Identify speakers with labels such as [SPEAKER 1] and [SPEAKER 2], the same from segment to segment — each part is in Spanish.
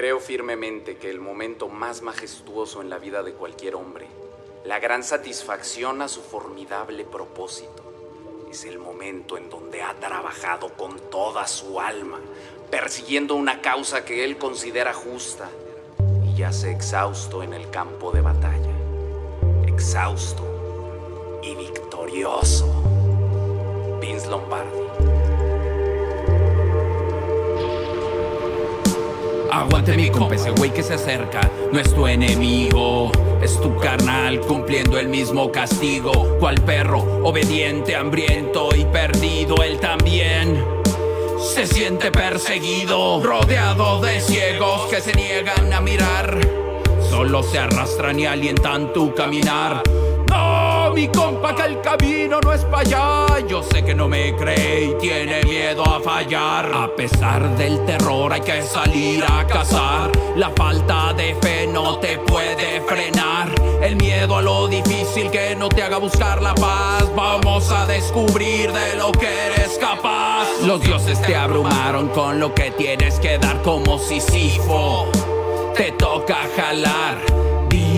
[SPEAKER 1] Creo firmemente que el momento más majestuoso en la vida de cualquier hombre, la gran satisfacción a su formidable propósito, es el momento en donde ha trabajado con toda su alma, persiguiendo una causa que él considera justa y ya se exhausto en el campo de batalla, exhausto y victorioso. Vince Lombardi. Aguante mi compa, ese güey que se acerca no es tu enemigo, es tu carnal cumpliendo el mismo castigo. Cual perro, obediente, hambriento y perdido, él también se siente perseguido, rodeado de ciegos que se niegan a mirar.
[SPEAKER 2] Solo se arrastran y alientan tu caminar
[SPEAKER 1] mi compa que el camino no es para allá.
[SPEAKER 2] Yo sé que no me cree y tiene miedo a fallar. A pesar del terror hay que salir a cazar. La falta de fe no te puede frenar. El miedo a lo difícil que no te haga buscar la paz. Vamos a descubrir de lo que eres capaz.
[SPEAKER 1] Los dioses te abrumaron con lo que tienes que dar como Sísifo. Te toca jalar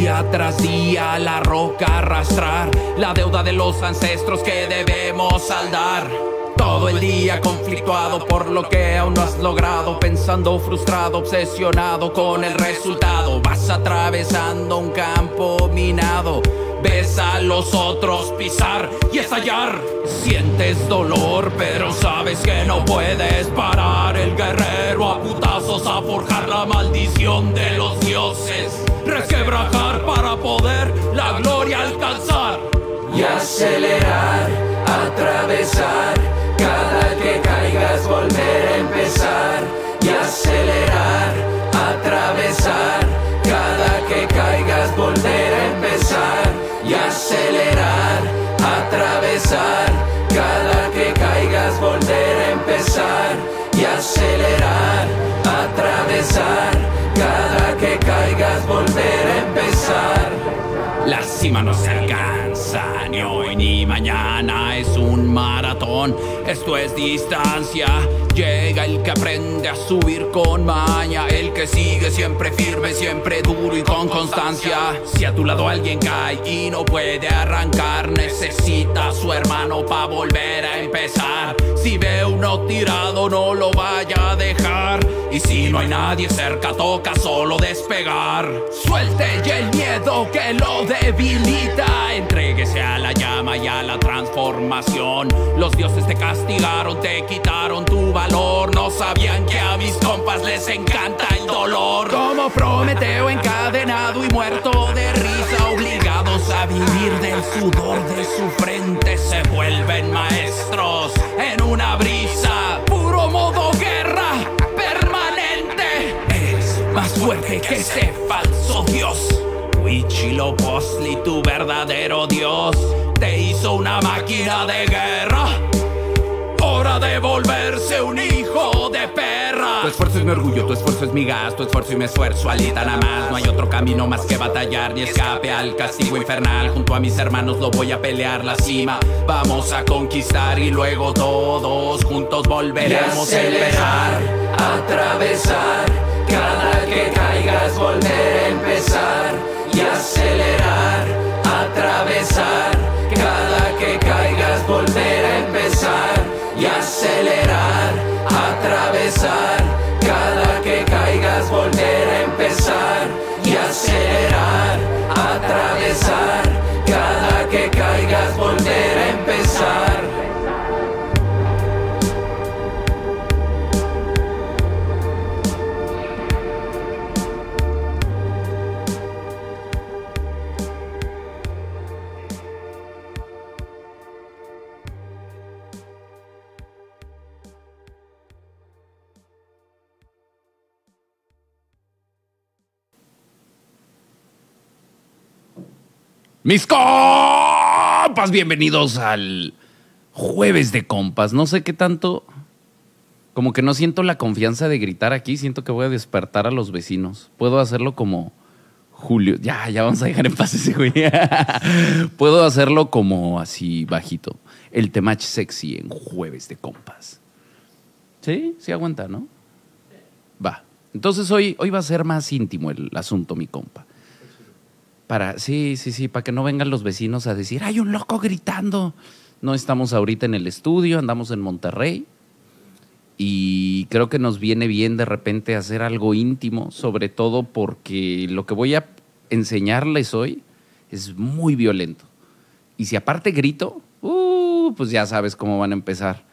[SPEAKER 1] día tras día la roca arrastrar, la deuda de los ancestros que debemos saldar. Todo el día conflictuado por lo que aún no has logrado, pensando frustrado, obsesionado con el resultado. Vas atravesando un campo minado
[SPEAKER 2] Ves a los otros pisar y estallar. Sientes dolor, pero sabes que no puedes parar. El guerrero a putazos a forjar la maldición de los dioses. Resquebrajar para poder la gloria alcanzar. Y acelerar, atravesar. Cada que caigas, volver a empezar. Y acelerar, atravesar Cada que caigas, volver a empezar y acelerar, atravesar. Cada que caigas, volver a empezar.
[SPEAKER 1] La cima se alcanza ni hoy ni mañana, es un maratón,
[SPEAKER 2] esto es distancia. Llega el que aprende a subir con maña, el que sigue siempre firme, siempre duro y con constancia. Si a tu lado alguien cae y no puede arrancar, necesita a su hermano para volver a empezar. Si ve uno tirado, no lo vaya a dejar. Y si no hay nadie cerca, toca solo despegar. Suelte ya el miedo que lo debilita
[SPEAKER 1] entréguese a la llama y a la transformación. Los dioses te castigaron, te quitaron tu valor, no sabían que a mis compas les encanta
[SPEAKER 2] el dolor. Como Prometeo encadenado y muerto de risa, obligados a vivir del sudor de su frente, se vuelven maestros en una brisa, puro modo guerra permanente. Es más fuerte que ese falso dios. Chilo Bosley, tu verdadero dios, te hizo una máquina de guerra. Hora de volverse un hijo de perra.
[SPEAKER 1] Tu esfuerzo es mi orgullo, tu esfuerzo es mi gas tu esfuerzo y mi esfuerzo, alita nada más. No hay otro camino más que batallar ni escape al castigo infernal. Junto a mis hermanos lo voy a pelear la cima. Vamos a conquistar y luego todos juntos volveremos a empezar,
[SPEAKER 2] atravesar. Cada que caigas, volver a empezar y acelerar, atravesar, cada que caigas volver a empezar y acelerar, atravesar, cada que caigas volver a empezar y acelerar, atravesar, cada que caigas volver a empezar.
[SPEAKER 1] Mis compas, bienvenidos al jueves de compas. No sé qué tanto, como que no siento la confianza de gritar aquí, siento que voy a despertar a los vecinos. Puedo hacerlo como Julio. Ya, ya vamos a dejar en paz ese güey. Puedo hacerlo como así bajito. El temach sexy en jueves de compas. Sí, sí aguanta, ¿no? Va. Entonces hoy, hoy va a ser más íntimo el asunto, mi compa. Para, sí, sí, sí, para que no vengan los vecinos a decir, hay un loco gritando. No estamos ahorita en el estudio, andamos en Monterrey y creo que nos viene bien de repente hacer algo íntimo, sobre todo porque lo que voy a enseñarles hoy es muy violento. Y si aparte grito, uh, pues ya sabes cómo van a empezar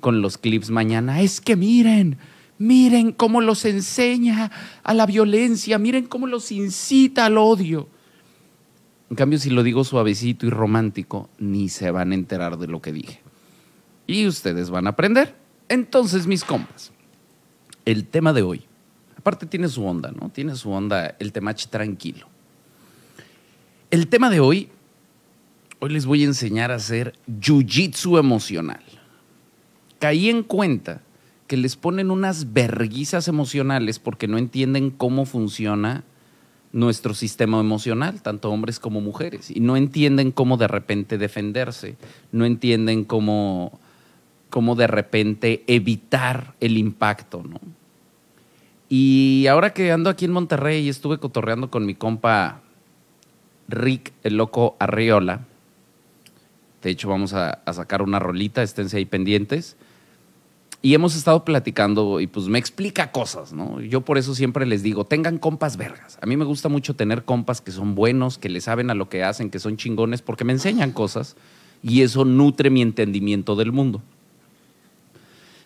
[SPEAKER 1] con los clips mañana. Es que miren, miren cómo los enseña a la violencia, miren cómo los incita al odio. En cambio, si lo digo suavecito y romántico, ni se van a enterar de lo que dije. Y ustedes van a aprender. Entonces, mis compas, el tema de hoy, aparte tiene su onda, ¿no? Tiene su onda el temach tranquilo. El tema de hoy, hoy les voy a enseñar a hacer jiu-jitsu emocional. Caí en cuenta que les ponen unas verguizas emocionales porque no entienden cómo funciona nuestro sistema emocional, tanto hombres como mujeres, y no entienden cómo de repente defenderse, no entienden cómo, de repente evitar el impacto, Y ahora que ando aquí en Monterrey y estuve cotorreando con mi compa Rick, el loco Arriola, de hecho vamos a, a sacar una rolita, esténse ahí pendientes, y hemos estado platicando y pues me explica cosas, ¿no? Yo por eso siempre les digo, tengan compas vergas. A mí me gusta mucho tener compas que son buenos, que le saben a lo que hacen, que son chingones, porque me enseñan cosas y eso nutre mi entendimiento del mundo.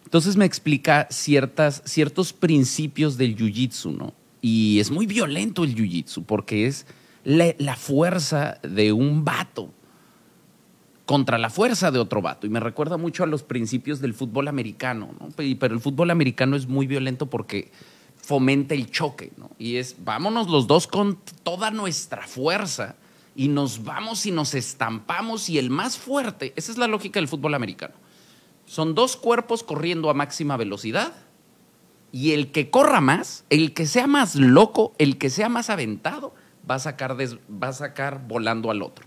[SPEAKER 1] Entonces me explica ciertas, ciertos principios del jiu-jitsu, ¿no? Y es muy violento el jiu-jitsu porque es la, la fuerza de un vato contra la fuerza de otro vato. Y me recuerda mucho a los principios del fútbol americano, ¿no? Pero el fútbol americano es muy violento porque fomenta el choque, ¿no? Y es, vámonos los dos con toda nuestra fuerza y nos vamos y nos estampamos y el más fuerte, esa es la lógica del fútbol americano. Son dos cuerpos corriendo a máxima velocidad y el que corra más, el que sea más loco, el que sea más aventado, va a sacar, va a sacar volando al otro.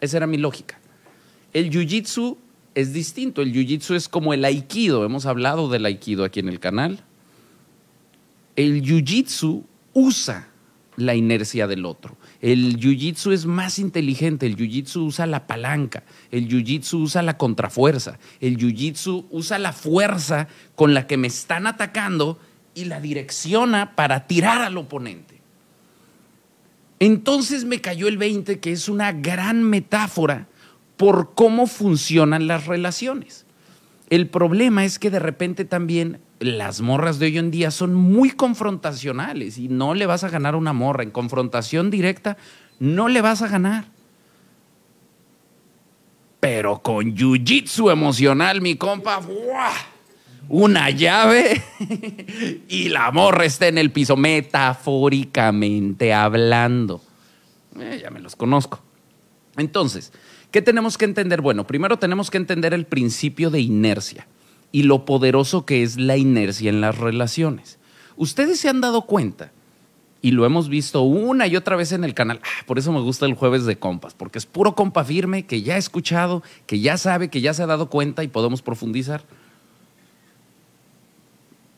[SPEAKER 1] Esa era mi lógica. El jiu-jitsu es distinto. El jiu-jitsu es como el aikido. Hemos hablado del aikido aquí en el canal. El jiu-jitsu usa la inercia del otro. El jiu-jitsu es más inteligente, el jiu-jitsu usa la palanca, el jiu-jitsu usa la contrafuerza, el jiu-jitsu usa la fuerza con la que me están atacando y la direcciona para tirar al oponente. Entonces me cayó el 20, que es una gran metáfora por cómo funcionan las relaciones. El problema es que de repente también las morras de hoy en día son muy confrontacionales y no le vas a ganar una morra. En confrontación directa no le vas a ganar. Pero con jiu-jitsu emocional, mi compa, una llave y la morra está en el piso, metafóricamente hablando. Eh, ya me los conozco. Entonces, ¿Qué tenemos que entender? Bueno, primero tenemos que entender el principio de inercia y lo poderoso que es la inercia en las relaciones. Ustedes se han dado cuenta, y lo hemos visto una y otra vez en el canal, ah, por eso me gusta el jueves de compas, porque es puro compa firme que ya ha escuchado, que ya sabe, que ya se ha dado cuenta y podemos profundizar.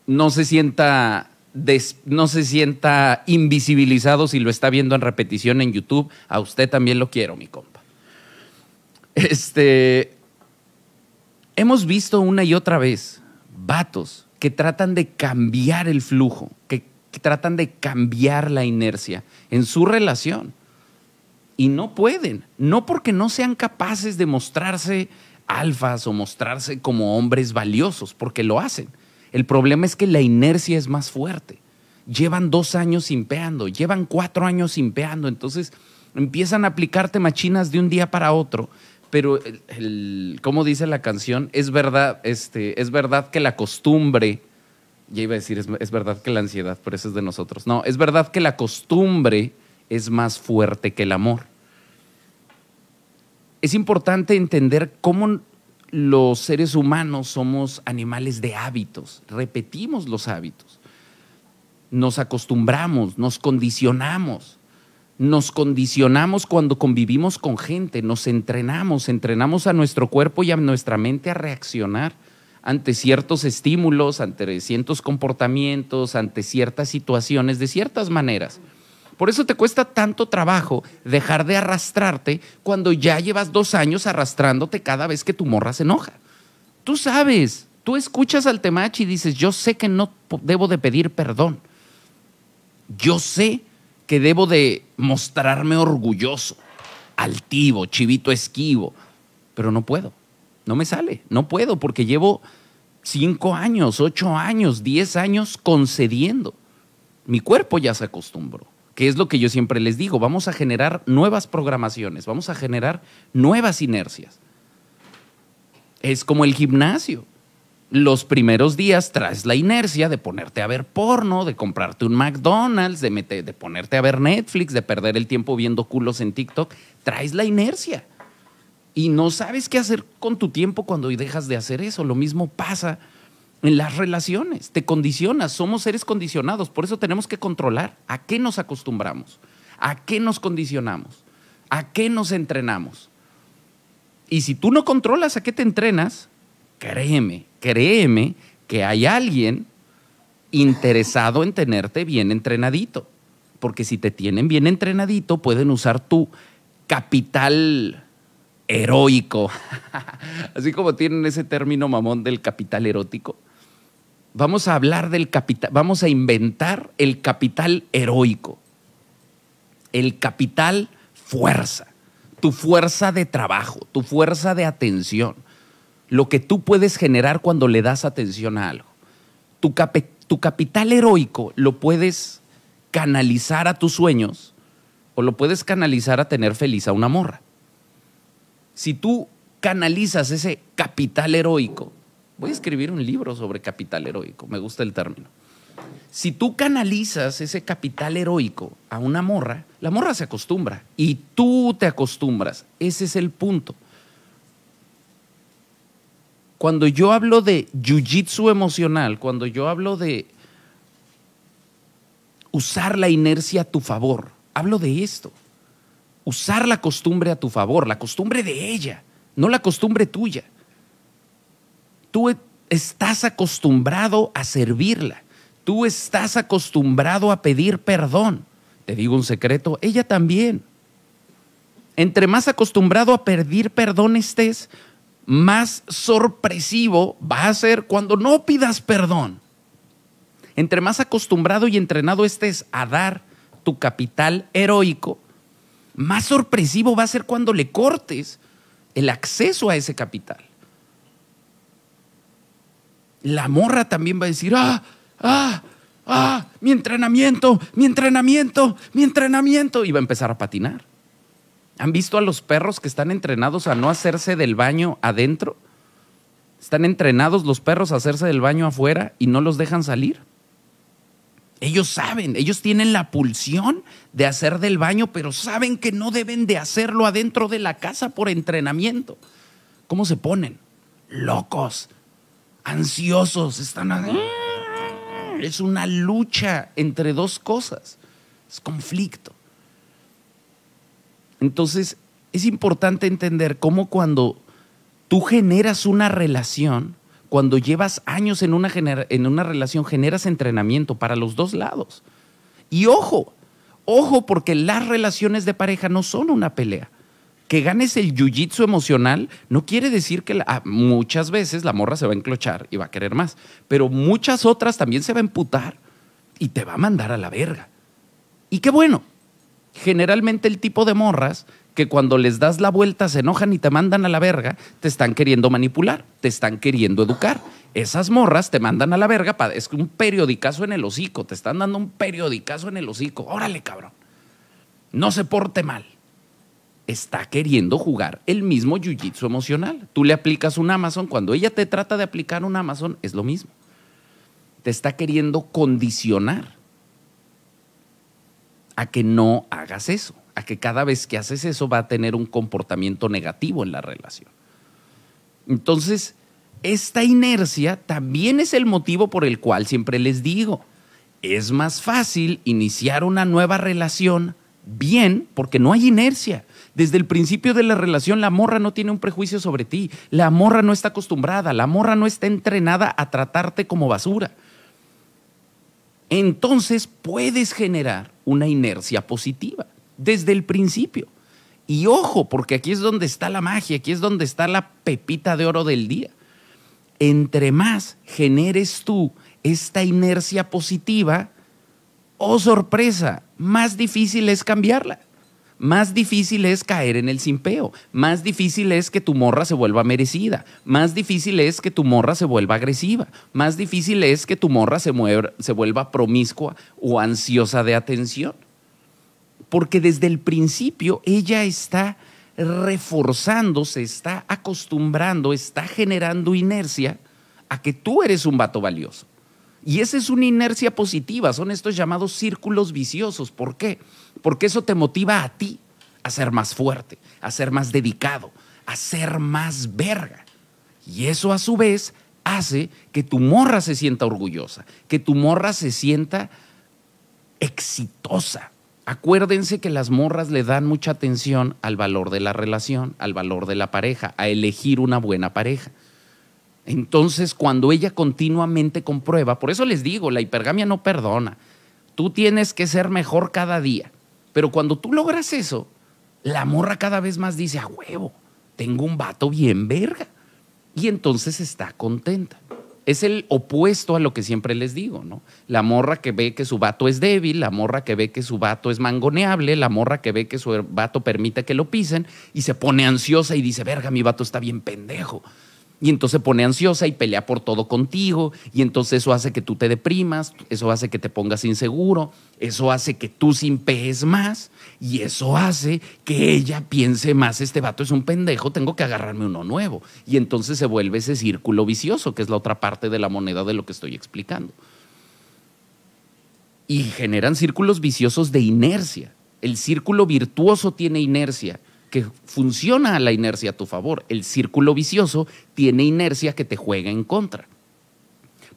[SPEAKER 1] No se sienta no se sienta invisibilizado si lo está viendo en repetición en YouTube. A usted también lo quiero, mi compa. Este, hemos visto una y otra vez vatos que tratan de cambiar el flujo, que, tratan de cambiar la inercia en su relación. Y no pueden, no porque no sean capaces de mostrarse alfas o mostrarse como hombres valiosos, porque lo hacen. El problema es que la inercia es más fuerte. Llevan dos años impeando, llevan cuatro años impeando, entonces empiezan a aplicarte machinas de un día para otro pero el, como dice la canción, es verdad, este, es verdad que la costumbre, ya iba a decir, es, es, verdad que la ansiedad, pero eso es de nosotros. No, es verdad que la costumbre es más fuerte que el amor. Es importante entender cómo los seres humanos somos animales de hábitos, repetimos los hábitos, nos acostumbramos, nos condicionamos nos condicionamos cuando convivimos con gente, nos entrenamos, entrenamos a nuestro cuerpo y a nuestra mente a reaccionar ante ciertos estímulos, ante ciertos comportamientos, ante ciertas situaciones, de ciertas maneras. Por eso te cuesta tanto trabajo dejar de arrastrarte cuando ya llevas dos años arrastrándote cada vez que tu morra se enoja. Tú sabes, tú escuchas al temachi y dices, yo sé que no debo de pedir perdón. Yo sé que debo de mostrarme orgulloso, altivo, chivito esquivo, pero no puedo, no me sale, no puedo porque llevo cinco años, ocho años, diez años concediendo. Mi cuerpo ya se acostumbró, que es lo que yo siempre les digo, vamos a generar nuevas programaciones, vamos a generar nuevas inercias. Es como el gimnasio los primeros días traes la inercia de ponerte a ver porno, de comprarte un McDonald's, de, de ponerte a ver Netflix, de perder el tiempo viendo culos en TikTok. Traes la inercia. Y no sabes qué hacer con tu tiempo cuando dejas de hacer eso. Lo mismo pasa en las relaciones. Te condicionas, somos seres condicionados. Por eso tenemos que controlar a qué nos acostumbramos, a qué nos condicionamos, a qué nos entrenamos. Y si tú no controlas a qué te entrenas, créeme, créeme que hay alguien interesado en tenerte bien entrenadito. Porque si te tienen bien entrenadito, pueden usar tu capital heroico. Así como tienen ese término mamón del capital erótico. Vamos a hablar del capital, vamos a inventar el capital heroico. El capital fuerza, tu fuerza de trabajo, tu fuerza de atención, lo que tú puedes generar cuando le das atención a algo. Tu, tu capital heroico lo puedes canalizar a tus sueños o lo puedes canalizar a tener feliz a una morra. Si tú canalizas ese capital heroico, voy a escribir un libro sobre capital heroico, me gusta el término. Si tú canalizas ese capital heroico a una morra, la morra se acostumbra y tú te acostumbras. Ese es el punto. Cuando yo hablo de jiu-jitsu emocional, cuando yo hablo de usar la inercia a tu favor, hablo de esto. Usar la costumbre a tu favor, la costumbre de ella, no la costumbre tuya. Tú e, estás acostumbrado a servirla. Tú estás acostumbrado a pedir perdón. Te digo un secreto, ella también. Entre más acostumbrado a pedir perdón estés, más sorpresivo va a ser cuando no pidas perdón. Entre más acostumbrado y entrenado estés a dar tu capital heroico, más sorpresivo va a ser cuando le cortes el acceso a ese capital. La morra también va a decir, ah, ah, ah, mi entrenamiento, mi entrenamiento, mi entrenamiento. Y va a empezar a patinar. ¿Han visto a los perros que están entrenados a no hacerse del baño adentro? Están entrenados los perros a hacerse del baño afuera y no los dejan salir. Ellos saben, ellos tienen la pulsión de hacer del baño, pero saben que no deben de hacerlo adentro de la casa por entrenamiento. ¿Cómo se ponen? Locos, ansiosos, están... adentro Es una lucha entre dos cosas, es conflicto. Entonces, es importante entender cómo cuando tú generas una relación, cuando llevas años en una, en una relación, generas entrenamiento para los dos lados. Y ojo, ojo, porque las relaciones de pareja no son una pelea. Que ganes el jiu-jitsu emocional no quiere decir que ah, muchas veces la morra se va a enclochar y va a querer más, pero muchas otras también se va a emputar y te va a mandar a la verga. Y qué bueno, generalmente el tipo de morras que cuando les das la vuelta se enojan y te mandan a la verga, te están queriendo manipular, te están queriendo educar. Esas morras te mandan a la verga, es un periodicazo en el hocico, te están dando un periodicazo en el hocico. Órale, cabrón. No se porte mal. Está queriendo jugar el mismo jiu-jitsu emocional. Tú le aplicas un Amazon, cuando ella te trata de aplicar un Amazon, es lo mismo. Te está queriendo condicionar a que no hagas eso, a que cada vez que haces eso va a tener un comportamiento negativo en la relación. Entonces, esta inercia también es el motivo por el cual siempre les digo, es más fácil iniciar una nueva relación bien porque no hay inercia. Desde el principio de la relación la morra no tiene un prejuicio sobre ti, la morra no está acostumbrada, la morra no está entrenada a tratarte como basura. Entonces puedes generar una inercia positiva desde el principio. Y ojo, porque aquí es donde está la magia, aquí es donde está la pepita de oro del día. Entre más generes tú esta inercia positiva, oh sorpresa, más difícil es cambiarla más difícil es caer en el simpeo, más difícil es que tu morra se vuelva merecida, más difícil es que tu morra se vuelva agresiva, más difícil es que tu morra se, mueva, se vuelva promiscua o ansiosa de atención. Porque desde el principio ella está reforzando, se está acostumbrando, está generando inercia a que tú eres un vato valioso. Y esa es una inercia positiva, son estos llamados círculos viciosos. ¿Por qué? porque eso te motiva a ti a ser más fuerte, a ser más dedicado, a ser más verga. Y eso a su vez hace que tu morra se sienta orgullosa, que tu morra se sienta exitosa. Acuérdense que las morras le dan mucha atención al valor de la relación, al valor de la pareja, a elegir una buena pareja. Entonces, cuando ella continuamente comprueba, por eso les digo, la hipergamia no perdona. Tú tienes que ser mejor cada día. Pero cuando tú logras eso, la morra cada vez más dice, a huevo, tengo un vato bien verga. Y entonces está contenta. Es el opuesto a lo que siempre les digo, ¿no? La morra que ve que su vato es débil, la morra que ve que su vato es mangoneable, la morra que ve que su vato permite que lo pisen y se pone ansiosa y dice, verga, mi vato está bien pendejo y entonces se pone ansiosa y pelea por todo contigo, y entonces eso hace que tú te deprimas, eso hace que te pongas inseguro, eso hace que tú simpees más, y eso hace que ella piense más, este vato es un pendejo, tengo que agarrarme uno nuevo. Y entonces se vuelve ese círculo vicioso, que es la otra parte de la moneda de lo que estoy explicando. Y generan círculos viciosos de inercia. El círculo virtuoso tiene inercia que funciona la inercia a tu favor. El círculo vicioso tiene inercia que te juega en contra.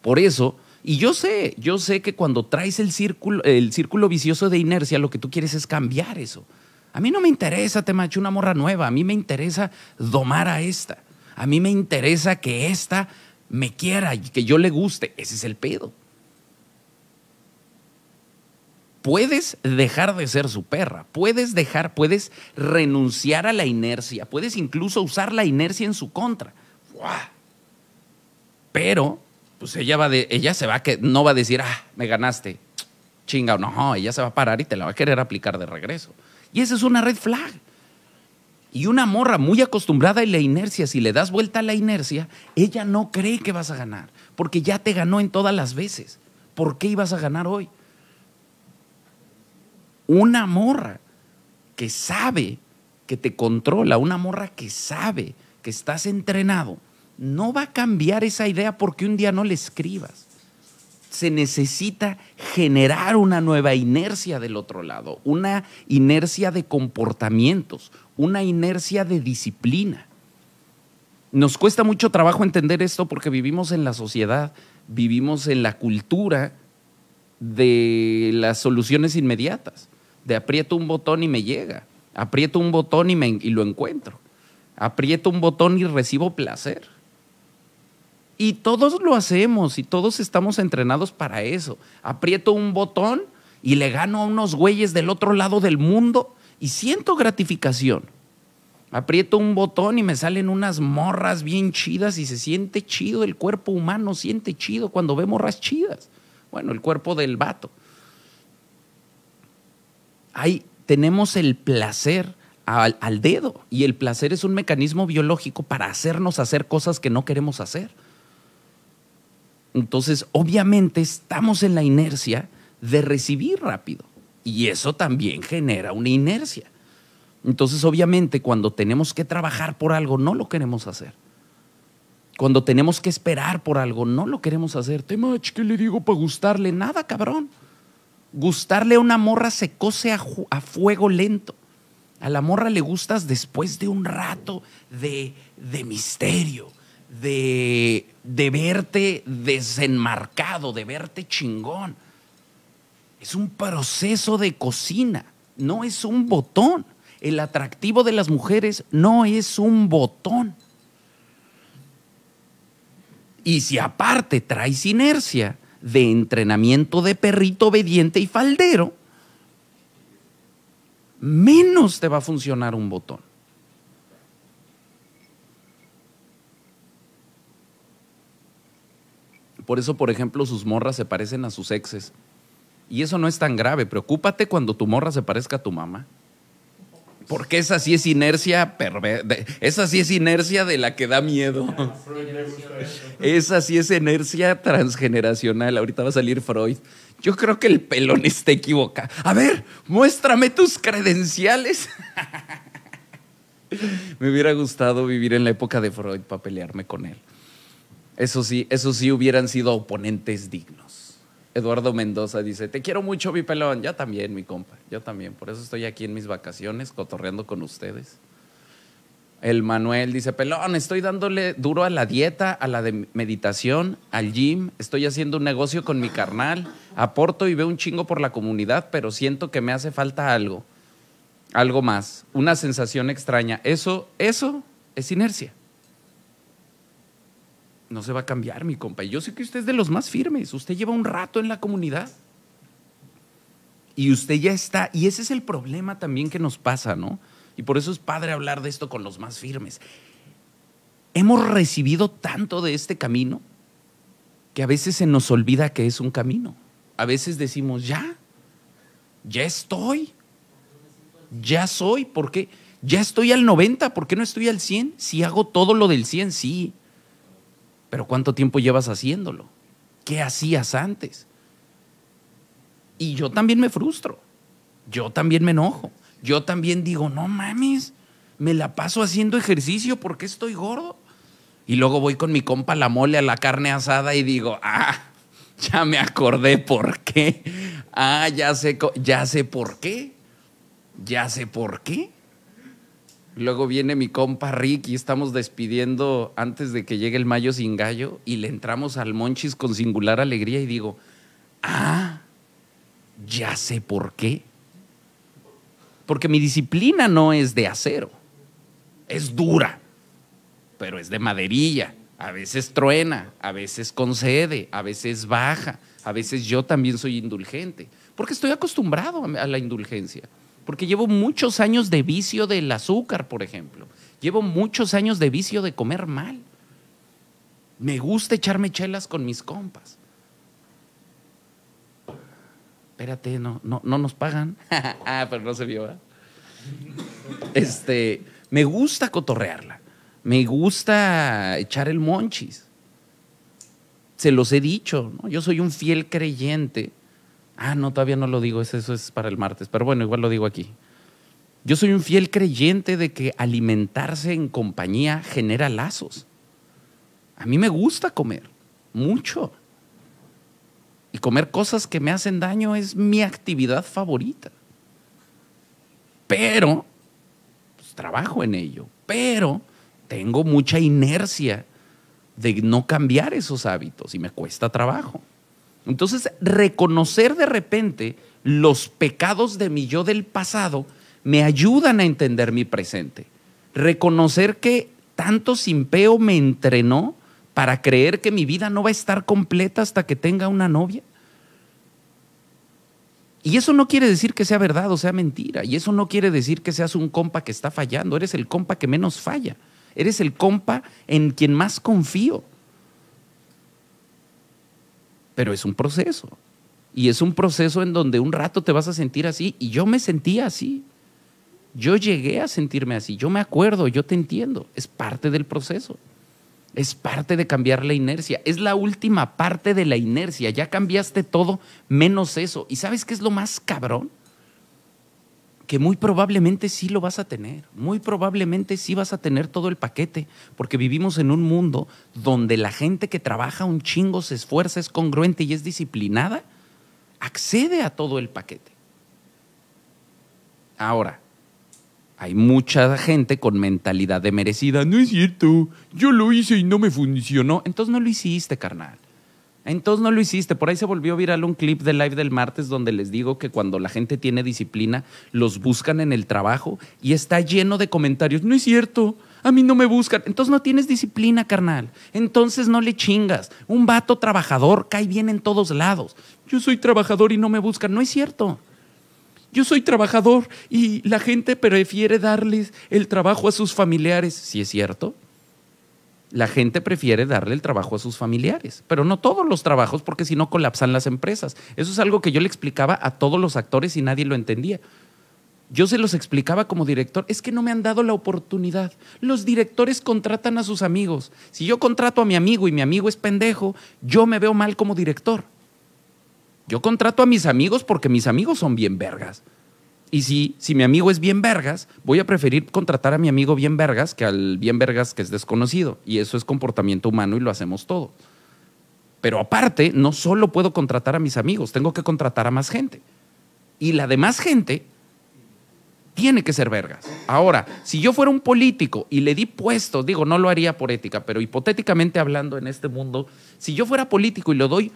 [SPEAKER 1] Por eso, y yo sé, yo sé que cuando traes el círculo, el círculo vicioso de inercia, lo que tú quieres es cambiar eso. A mí no me interesa, te macho una morra nueva. A mí me interesa domar a esta. A mí me interesa que esta me quiera y que yo le guste. Ese es el pedo puedes dejar de ser su perra, puedes dejar, puedes renunciar a la inercia, puedes incluso usar la inercia en su contra. Pero, pues ella va ella se va que no va a decir, ah, me ganaste, chinga, no, ella se va a parar y te la va a querer aplicar de regreso. Y esa es una red flag. Y una morra muy acostumbrada a la inercia, si le das vuelta a la inercia, ella no cree que vas a ganar, porque ya te ganó en todas las veces. ¿Por qué ibas a ganar hoy? Una morra que sabe que te controla, una morra que sabe que estás entrenado, no va a cambiar esa idea porque un día no le escribas. Se necesita generar una nueva inercia del otro lado, una inercia de comportamientos, una inercia de disciplina. Nos cuesta mucho trabajo entender esto porque vivimos en la sociedad, vivimos en la cultura de las soluciones inmediatas de aprieto un botón y me llega, aprieto un botón y, me, y lo encuentro, aprieto un botón y recibo placer. Y todos lo hacemos y todos estamos entrenados para eso. Aprieto un botón y le gano a unos güeyes del otro lado del mundo y siento gratificación. Aprieto un botón y me salen unas morras bien chidas y se siente chido el cuerpo humano, siente chido cuando ve morras chidas. Bueno, el cuerpo del vato hay, tenemos el placer al, dedo y el placer es un mecanismo biológico para hacernos hacer cosas que no queremos hacer. Entonces, obviamente estamos en la inercia de recibir rápido y eso también genera una inercia. Entonces, obviamente, cuando tenemos que trabajar por algo, no lo queremos hacer. Cuando tenemos que esperar por algo, no lo queremos hacer. Temach, ¿qué le digo para gustarle? Nada, cabrón. Gustarle a una morra se cose a, fuego lento. A la morra le gustas después de un rato de, de misterio, de, de, verte desenmarcado, de verte chingón. Es un proceso de cocina, no es un botón. El atractivo de las mujeres no es un botón. Y si aparte traes inercia, de entrenamiento de perrito obediente y faldero, menos te va a funcionar un botón. Por eso, por ejemplo, sus morras se parecen a sus exes. Y eso no es tan grave. Preocúpate cuando tu morra se parezca a tu mamá. Porque esa sí es inercia esa sí es inercia de la que da miedo. Esa sí es inercia transgeneracional. Ahorita va a salir Freud. Yo creo que el pelón está equivocado. A ver, muéstrame tus credenciales. Me hubiera gustado vivir en la época de Freud para pelearme con él. Eso sí, eso sí hubieran sido oponentes dignos. Eduardo Mendoza dice, te quiero mucho, mi pelón. Yo también, mi compa. Yo también. Por eso estoy aquí en mis vacaciones, cotorreando con ustedes. El Manuel dice, pelón, estoy dándole duro a la dieta, a la de meditación, al gym. Estoy haciendo un negocio con mi carnal. Aporto y veo un chingo por la comunidad, pero siento que me hace falta algo. Algo más. Una sensación extraña. Eso, eso es inercia no se va a cambiar, mi compa. Y yo sé que usted es de los más firmes. Usted lleva un rato en la comunidad. Y usted ya está. Y ese es el problema también que nos pasa, ¿no? Y por eso es padre hablar de esto con los más firmes. Hemos recibido tanto de este camino que a veces se nos olvida que es un camino. A veces decimos, ya, ya estoy, ya soy, ¿por qué? Ya estoy al 90, ¿por qué no estoy al 100? Si hago todo lo del 100, sí, pero ¿cuánto tiempo llevas haciéndolo? ¿Qué hacías antes? Y yo también me frustro, yo también me enojo, yo también digo, no mames, me la paso haciendo ejercicio porque estoy gordo. Y luego voy con mi compa la mole a la carne asada y digo, ah, ya me acordé por qué. Ah, ya sé, ya sé por qué. Ya sé por qué. Luego viene mi compa Rick y estamos despidiendo antes de que llegue el mayo sin gallo y le entramos al Monchis con singular alegría y digo, ah, ya sé por qué. Porque mi disciplina no es de acero, es dura, pero es de maderilla. A veces truena, a veces concede, a veces baja, a veces yo también soy indulgente, porque estoy acostumbrado a la indulgencia porque llevo muchos años de vicio del azúcar, por ejemplo. Llevo muchos años de vicio de comer mal. Me gusta echarme chelas con mis compas. Espérate, no, no, nos pagan. ah, pero no se vio. Este, me gusta cotorrearla. Me gusta echar el monchis. Se los he dicho, Yo soy un fiel creyente Ah, no, todavía no lo digo, eso es para el martes, pero bueno, igual lo digo aquí. Yo soy un fiel creyente de que alimentarse en compañía genera lazos. A mí me gusta comer, mucho. Y comer cosas que me hacen daño es mi actividad favorita. Pero, pues, trabajo en ello, pero tengo mucha inercia de no cambiar esos hábitos y me cuesta trabajo. Entonces, reconocer de repente los pecados de mi yo del pasado me ayudan a entender mi presente. Reconocer que tanto simpeo me entrenó para creer que mi vida no va a estar completa hasta que tenga una novia. Y eso no quiere decir que sea verdad o sea mentira. Y eso no quiere decir que seas un compa que está fallando. Eres el compa que menos falla. Eres el compa en quien más confío pero es un proceso. Y es un proceso en donde un rato te vas a sentir así. Y yo me sentía así. Yo llegué a sentirme así. Yo me acuerdo, yo te entiendo. Es parte del proceso. Es parte de cambiar la inercia. Es la última parte de la inercia. Ya cambiaste todo menos eso. ¿Y sabes qué es lo más cabrón? que muy probablemente sí lo vas a tener, muy probablemente sí vas a tener todo el paquete, porque vivimos en un mundo donde la gente que trabaja un chingo, se esfuerza, es congruente y es disciplinada, accede a todo el paquete. Ahora, hay mucha gente con mentalidad de merecida, no es cierto, yo lo hice y no me funcionó, entonces no lo hiciste, carnal. Entonces no lo hiciste. Por ahí se volvió viral un clip de live del martes donde les digo que cuando la gente tiene disciplina, los buscan en el trabajo y está lleno de comentarios. No es cierto. A mí no me buscan. Entonces no tienes disciplina, carnal. Entonces no le chingas. Un vato trabajador cae bien en todos lados. Yo soy trabajador y no me buscan. No es cierto. Yo soy trabajador y la gente prefiere darles el trabajo a sus familiares. Si es cierto la gente prefiere darle el trabajo a sus familiares, pero no todos los trabajos porque si no colapsan las empresas. Eso es algo que yo le explicaba a todos los actores y nadie lo entendía. Yo se los explicaba como director, es que no me han dado la oportunidad. Los directores contratan a sus amigos. Si yo contrato a mi amigo y mi amigo es pendejo, yo me veo mal como director. Yo contrato a mis amigos porque mis amigos son bien vergas. Y si, si mi amigo es bien vergas, voy a preferir contratar a mi amigo bien vergas que al bien vergas que es desconocido. Y eso es comportamiento humano y lo hacemos todo. Pero aparte, no solo puedo contratar a mis amigos, tengo que contratar a más gente. Y la demás gente tiene que ser vergas. Ahora, si yo fuera un político y le di puestos, digo, no lo haría por ética, pero hipotéticamente hablando en este mundo, si yo fuera político y le doy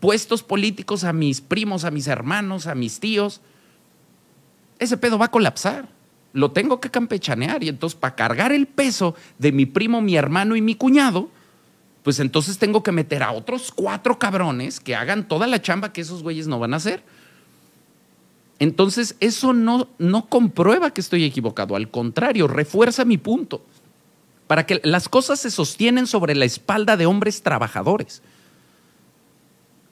[SPEAKER 1] puestos políticos a mis primos, a mis hermanos, a mis tíos, ese pedo va a colapsar. Lo tengo que campechanear y entonces para cargar el peso de mi primo, mi hermano y mi cuñado, pues entonces tengo que meter a otros cuatro cabrones que hagan toda la chamba que esos güeyes no van a hacer. Entonces, eso no, no comprueba que estoy equivocado, al contrario, refuerza mi punto. Para que las cosas se sostienen sobre la espalda de hombres trabajadores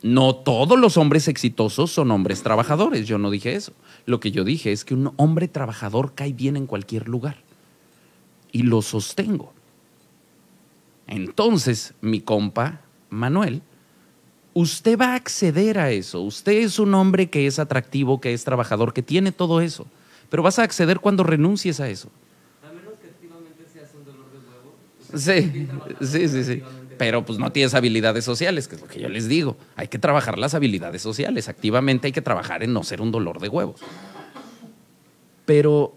[SPEAKER 1] no todos los hombres exitosos son hombres trabajadores, yo no dije eso. Lo que yo dije es que un hombre trabajador cae bien en cualquier lugar. Y lo sostengo. Entonces, mi compa, Manuel, usted va a acceder a eso. Usted es un hombre que es atractivo, que es trabajador, que tiene todo eso. Pero vas a acceder cuando renuncies a eso. A menos que activamente seas un dolor de huevo. sí, sí, sí, sí pero pues no tienes habilidades sociales, que es lo que yo les digo. Hay que trabajar las habilidades sociales, activamente hay que trabajar en no ser un dolor de huevos. Pero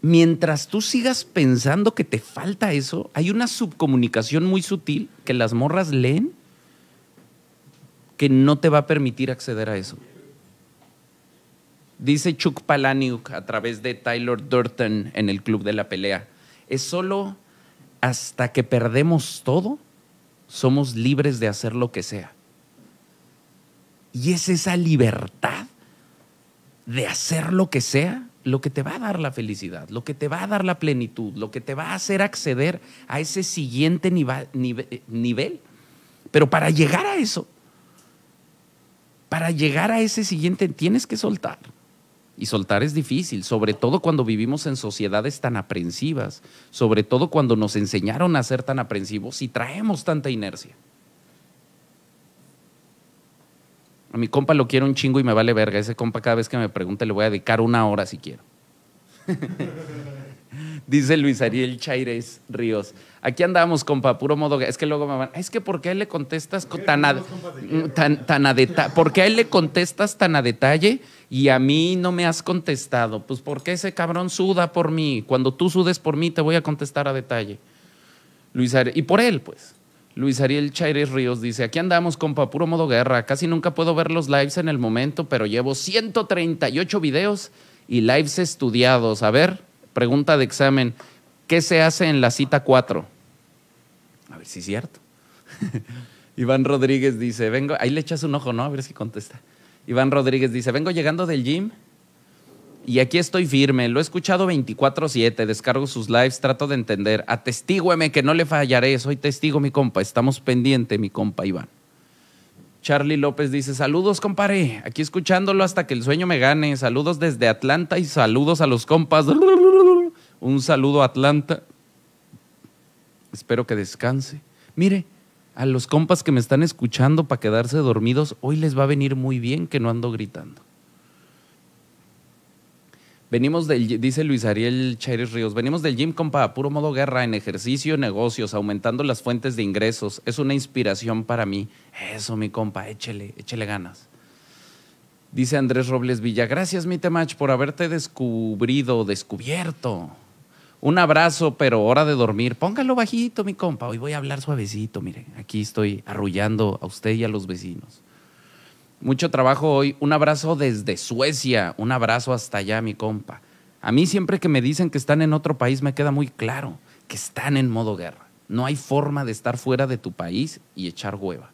[SPEAKER 1] mientras tú sigas pensando que te falta eso, hay una subcomunicación muy sutil que las morras leen que no te va a permitir acceder a eso. Dice Chuck Palaniuk a través de Tyler Durton en el Club de la Pelea. Es solo hasta que perdemos todo, somos libres de hacer lo que sea. Y es esa libertad de hacer lo que sea lo que te va a dar la felicidad, lo que te va a dar la plenitud, lo que te va a hacer acceder a ese siguiente eh, nivel. Pero para llegar a eso, para llegar a ese siguiente tienes que soltar, y soltar es difícil, sobre todo cuando vivimos en sociedades tan aprensivas, sobre todo cuando nos enseñaron a ser tan aprensivos y traemos tanta inercia. A mi compa lo quiero un chingo y me vale verga. Ese compa cada vez que me pregunte le voy a dedicar una hora si quiero. dice Luis Ariel Chaires Ríos. Aquí andamos, con papuro modo. Es que luego me van, es que ¿por qué le contestas tan a, tan, tan detalle? ¿Por qué a él le contestas tan a detalle y a mí no me has contestado? Pues porque ese cabrón suda por mí. Cuando tú sudes por mí, te voy a contestar a detalle. Luis Ariel, y por él, pues. Luis Ariel Chaires Ríos dice, aquí andamos, con papuro modo guerra. Casi nunca puedo ver los lives en el momento, pero llevo 138 videos y lives estudiados. A ver, pregunta de examen, ¿qué se hace en la cita 4? A ver si es cierto. Iván Rodríguez dice, vengo, ahí le echas un ojo, ¿no? A ver si contesta. Iván Rodríguez dice, vengo llegando del gym y aquí estoy firme, lo he escuchado 24/7, descargo sus lives, trato de entender, atestígueme que no le fallaré, soy testigo mi compa, estamos pendiente mi compa Iván. Charlie López dice, saludos compadre, aquí escuchándolo hasta que el sueño me gane. Saludos desde Atlanta y saludos a los compas. Un saludo a Atlanta. Espero que descanse. Mire, a los compas que me están escuchando para quedarse dormidos, hoy les va a venir muy bien que no ando gritando. Venimos del, dice Luis Ariel Chávez Ríos, venimos del gym, compa, a puro modo guerra, en ejercicio, negocios, aumentando las fuentes de ingresos. Es una inspiración para mí. Eso, mi compa, échele, échele ganas. Dice Andrés Robles Villa, gracias, mi Temach, por haberte descubrido, descubierto. Un abrazo, pero hora de dormir. Póngalo bajito, mi compa. Hoy voy a hablar suavecito, mire. Aquí estoy arrullando a usted y a los vecinos. Mucho trabajo hoy. Un abrazo desde Suecia. Un abrazo hasta allá, mi compa. A mí siempre que me dicen que están en otro país me queda muy claro que están en modo guerra. No hay forma de estar fuera de tu país y echar hueva.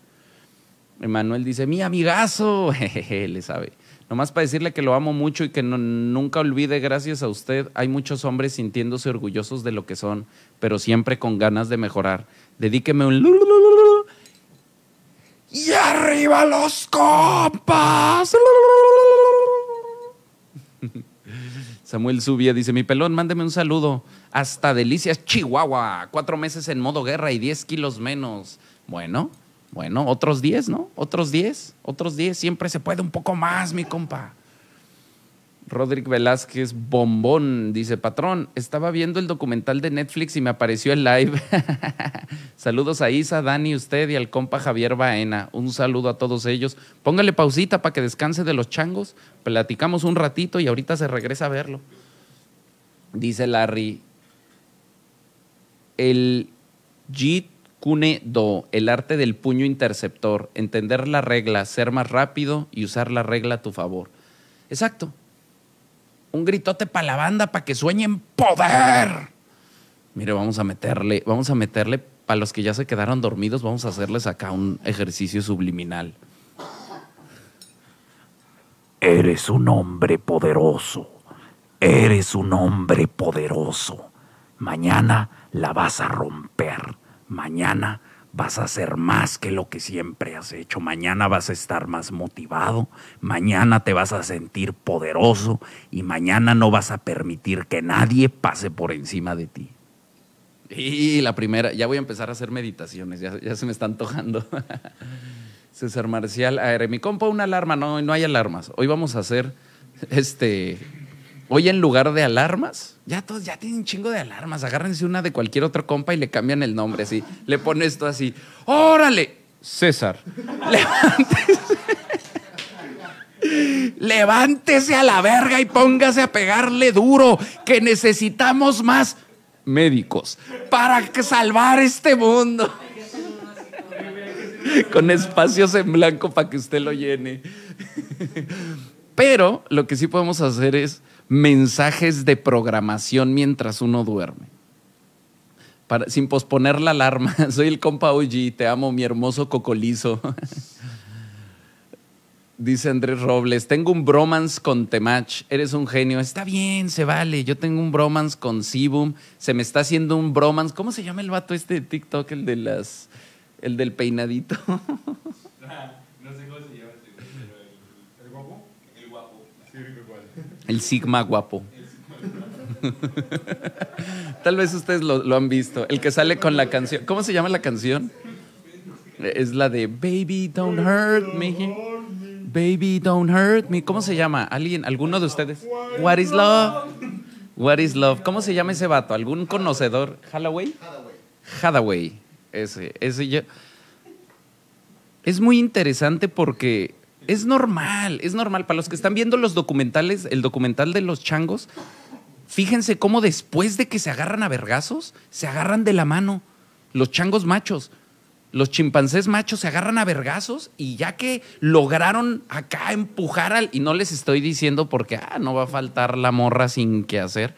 [SPEAKER 1] Emanuel dice, mi amigazo, Jejeje, le sabe. Nomás para decirle que lo amo mucho y que no, nunca olvide, gracias a usted, hay muchos hombres sintiéndose orgullosos de lo que son, pero siempre con ganas de mejorar. Dedíqueme un
[SPEAKER 2] ¡Y arriba los compas!
[SPEAKER 1] Samuel Zubia dice, mi pelón, mándeme un saludo. Hasta Delicias, Chihuahua. Cuatro meses en modo guerra y diez kilos menos. Bueno, bueno, otros diez, ¿no? Otros diez, otros diez. Siempre se puede un poco más, mi compa. Rodrick Velázquez Bombón dice, patrón, estaba viendo el documental de Netflix y me apareció el live. Saludos a Isa, Dani, usted y al compa Javier Baena. Un saludo a todos ellos. Póngale pausita para que descanse de los changos. Platicamos un ratito y ahorita se regresa a verlo. Dice Larry, el jit Kune Do, el arte del puño interceptor, entender la regla, ser más rápido y usar la regla a tu favor. Exacto un gritote para la banda para que sueñen poder. Mire, vamos a meterle, vamos a meterle, para los que ya se quedaron dormidos, vamos a hacerles acá un ejercicio subliminal. Eres un hombre poderoso. Eres un hombre poderoso. Mañana la vas a romper. Mañana vas a hacer más que lo que siempre has hecho. Mañana vas a estar más motivado, mañana te vas a sentir poderoso y mañana no vas a permitir que nadie pase por encima de ti. Y la primera, ya voy a empezar a hacer meditaciones, ya, se me está antojando. César Marcial, a ver, mi compa, una alarma, no, no hay alarmas. Hoy vamos a hacer este Hoy en lugar de alarmas, ya todos ya tienen un chingo de alarmas. Agárrense una de cualquier otro compa y le cambian el nombre así. Le pone esto así. ¡Órale! César. Levántese. Levántese a la verga y póngase a pegarle duro, que necesitamos más médicos para salvar este mundo. Con espacios en blanco para que usted lo llene. Pero lo que sí podemos hacer es mensajes de programación mientras uno duerme. Para, sin posponer la alarma, soy el compa OG, te amo, mi hermoso cocolizo. Dice Andrés Robles, tengo un bromance con Temach, eres un genio. Está bien, se vale. Yo tengo un bromance con Sibum, se me está haciendo un bromance. ¿Cómo se llama el vato este de TikTok, el de las el del peinadito? no sé El Sigma guapo. Tal vez ustedes lo, han visto. El que sale con la canción. ¿Cómo se llama la canción? Eh, es la de Baby Don't Hurt Me. Baby Don't Hurt Me. ¿Cómo se llama? ¿Alguien, alguno de ustedes? What is love? What is love? ¿Cómo se llama ese vato? ¿Algún conocedor? ¿Halloway? Hadaway. Ese, ese Es muy interesante porque es normal, es normal. Para los que están viendo los documentales, el documental de los changos, fíjense cómo después de que se agarran a vergazos, se agarran de la mano los changos machos. Los chimpancés machos se agarran a vergazos y ya que lograron acá empujar al. Y no les estoy diciendo porque ah, no va a faltar la morra sin qué hacer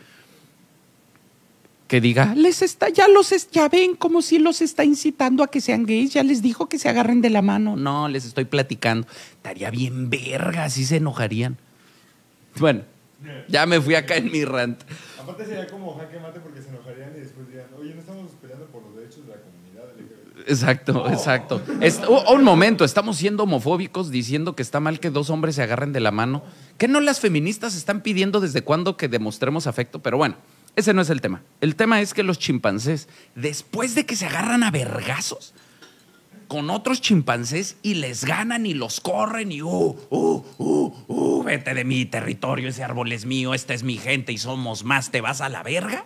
[SPEAKER 1] que diga, les está, ya los, ya ven como si los está incitando a que sean gays, ya les dijo que se agarren de la mano. No, les estoy platicando. Estaría bien verga, así se enojarían. Bueno, ya me fui acá en mi rant.
[SPEAKER 2] Aparte sería como jaque mate porque se enojarían y después dirían, oye, no estamos peleando por los derechos de la comunidad Exacto, exacto.
[SPEAKER 1] un momento, estamos siendo homofóbicos diciendo que está mal que dos hombres se agarren de la mano. Que no las feministas están pidiendo desde cuándo que demostremos afecto, pero bueno. Ese no es el tema. El tema es que los chimpancés, después de que se agarran a vergazos con otros chimpancés y les ganan y los corren y, uh, uh, uh, uh, vete de mi territorio, ese árbol es mío, esta es mi gente y somos más, te vas a la verga.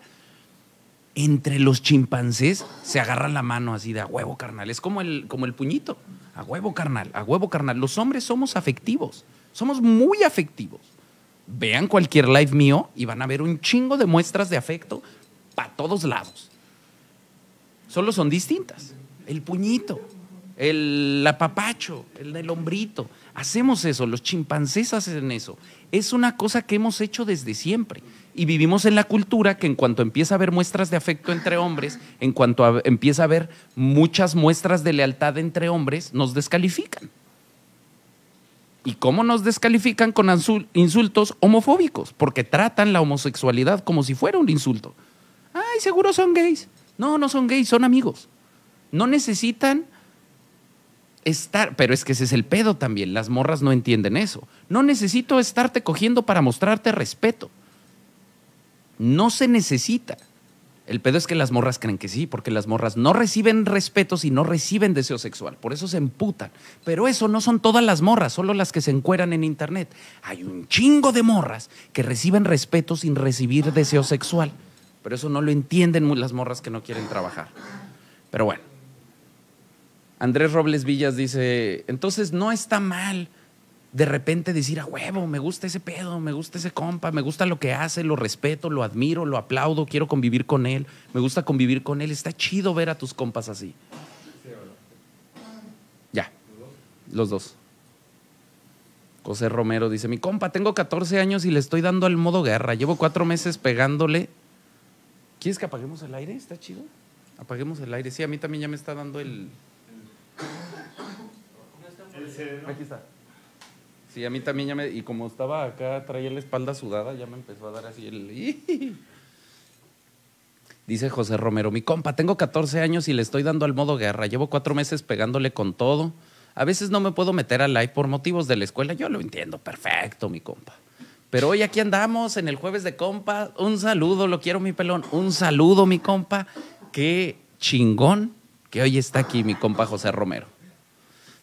[SPEAKER 1] Entre los chimpancés se agarra la mano así de a huevo, carnal. Es como el, como el puñito. A huevo, carnal, a huevo, carnal. Los hombres somos afectivos, somos muy afectivos vean cualquier live mío y van a ver un chingo de muestras de afecto para todos lados. Solo son distintas. El puñito, el apapacho, el del hombrito. Hacemos eso, los chimpancés hacen eso. Es una cosa que hemos hecho desde siempre. Y vivimos en la cultura que en cuanto empieza a haber muestras de afecto entre hombres, en cuanto empieza a haber muchas muestras de lealtad entre hombres, nos descalifican. ¿Y cómo nos descalifican con insultos homofóbicos? Porque tratan la homosexualidad como si fuera un insulto. Ay, seguro son gays. No, no son gays, son amigos. No necesitan estar, pero es que ese es el pedo también, las morras no entienden eso. No necesito estarte cogiendo para mostrarte respeto. No se necesita. El pedo es que las morras creen que sí, porque las morras no reciben respeto y no reciben deseo sexual. Por eso se emputan. Pero eso no son todas las morras, solo las que se encueran en internet. Hay un chingo de morras que reciben respeto sin recibir deseo sexual. Pero eso no lo entienden las morras que no quieren trabajar. Pero bueno. Andrés Robles Villas dice, entonces no está mal de repente decir, a huevo, me gusta ese pedo, me gusta ese compa, me gusta lo que hace, lo respeto, lo admiro, lo aplaudo, quiero convivir con él, me gusta convivir con él. Está chido ver a tus compas así. Ya, los dos. José Romero dice, mi compa, tengo 14 años y le estoy dando al modo guerra. Llevo cuatro meses pegándole. ¿Quieres que apaguemos el aire? ¿Está chido? Apaguemos el aire. Sí, a mí también ya me está dando el... Aquí está. Sí, a mí también ya me. Y como estaba acá, traía la espalda sudada, ya me empezó a dar así el. Dice José Romero, mi compa, tengo 14 años y le estoy dando al modo guerra. Llevo cuatro meses pegándole con todo. A veces no me puedo meter al live por motivos de la escuela. Yo lo entiendo perfecto, mi compa. Pero hoy aquí andamos en el jueves de compa. Un saludo, lo quiero mi pelón. Un saludo, mi compa. Qué chingón que hoy está aquí mi compa José Romero.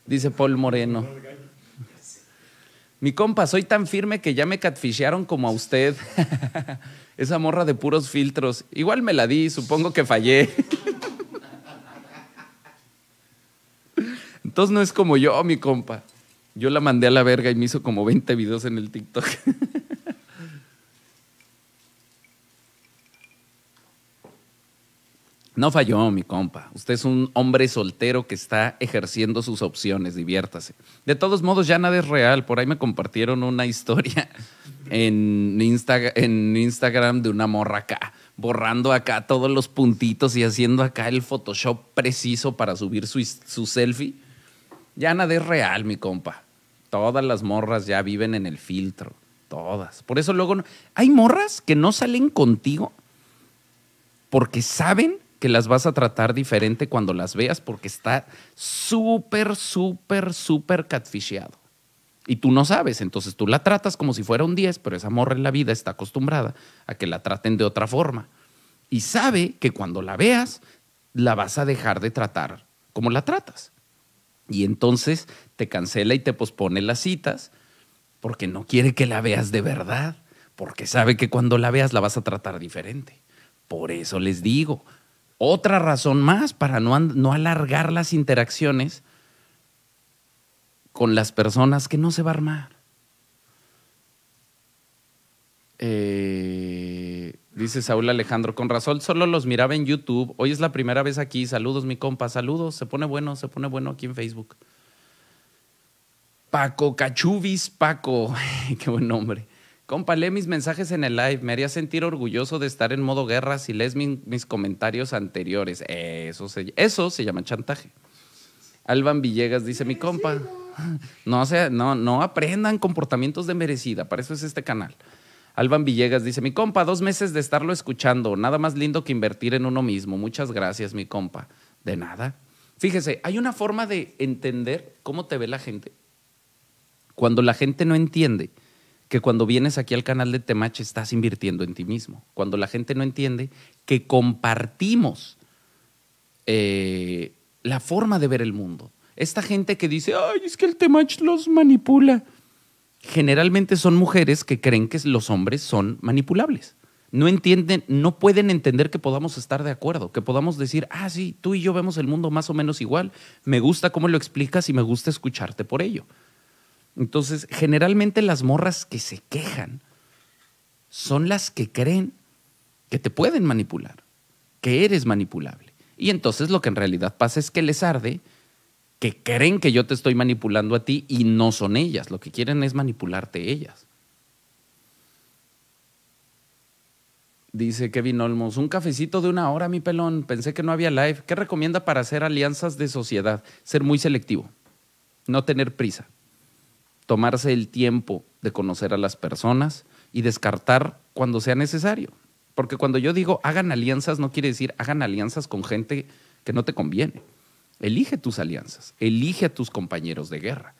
[SPEAKER 1] Dice Paul Moreno. Mi compa, soy tan firme que ya me catfishearon como a usted. Esa morra de puros filtros. Igual me la di, supongo que fallé. Entonces no es como yo, mi compa. Yo la mandé a la verga y me hizo como 20 videos en el TikTok. No falló, mi compa. Usted es un hombre soltero que está ejerciendo sus opciones, diviértase. De todos modos, ya nada es real. Por ahí me compartieron una historia en, en Instagram de una morra acá, borrando acá todos los puntitos y haciendo acá el Photoshop preciso para subir su, selfie. Ya nada es real, mi compa. Todas las morras ya viven en el filtro. Todas. Por eso luego... Hay morras que no salen contigo porque saben que las vas a tratar diferente cuando las veas porque está súper, súper, súper catficheado Y tú no sabes, entonces tú la tratas como si fuera un 10, pero esa morra en la vida está acostumbrada a que la traten de otra forma. Y sabe que cuando la veas, la vas a dejar de tratar como la tratas. Y entonces te cancela y te pospone las citas porque no quiere que la veas de verdad, porque sabe que cuando la veas la vas a tratar diferente. Por eso les digo, otra razón más para no, no alargar las interacciones con las personas que no se va a armar. Eh, dice Saúl Alejandro, con razón solo los miraba en YouTube. Hoy es la primera vez aquí. Saludos, mi compa, saludos. Se pone bueno, se pone bueno aquí en Facebook. Paco Cachubis, Paco, qué buen nombre. Compa, lee mis mensajes en el live. Me haría sentir orgulloso de estar en modo guerra si lees mis comentarios anteriores. Eso se, se llama chantaje. Alban Villegas dice, mi compa, no, sea, no, no aprendan comportamientos de merecida, para eso es este canal. Alban Villegas dice, mi compa, dos meses de estarlo escuchando, nada más lindo que invertir en uno mismo. Muchas gracias, mi compa. De nada. Fíjese, hay una forma de entender cómo te ve la gente. Cuando la gente no entiende que cuando vienes aquí al canal de Temach estás invirtiendo en ti mismo. Cuando la gente no entiende que compartimos eh, la forma de ver el mundo. Esta gente que dice, ay, es que el Temach los manipula. Generalmente son mujeres que creen que los hombres son manipulables. No entienden, no pueden entender que podamos estar de acuerdo, que podamos decir, ah, sí, tú y yo vemos el mundo más o menos igual. Me gusta cómo lo explicas y me gusta escucharte por ello. Entonces, generalmente las morras que se quejan son las que creen que te pueden manipular, que eres manipulable. Y entonces lo que en realidad pasa es que les arde que creen que yo te estoy manipulando a ti y no son ellas. Lo que quieren es manipularte ellas. Dice Kevin Olmos, un cafecito de una hora, mi pelón. Pensé que no había live. ¿Qué recomienda para hacer alianzas de sociedad? Ser muy selectivo, no tener prisa tomarse el tiempo de conocer a las personas y descartar cuando sea necesario. Porque cuando yo digo hagan alianzas, no quiere decir hagan alianzas con gente que no te conviene. Elige tus alianzas, elige a tus compañeros de guerra,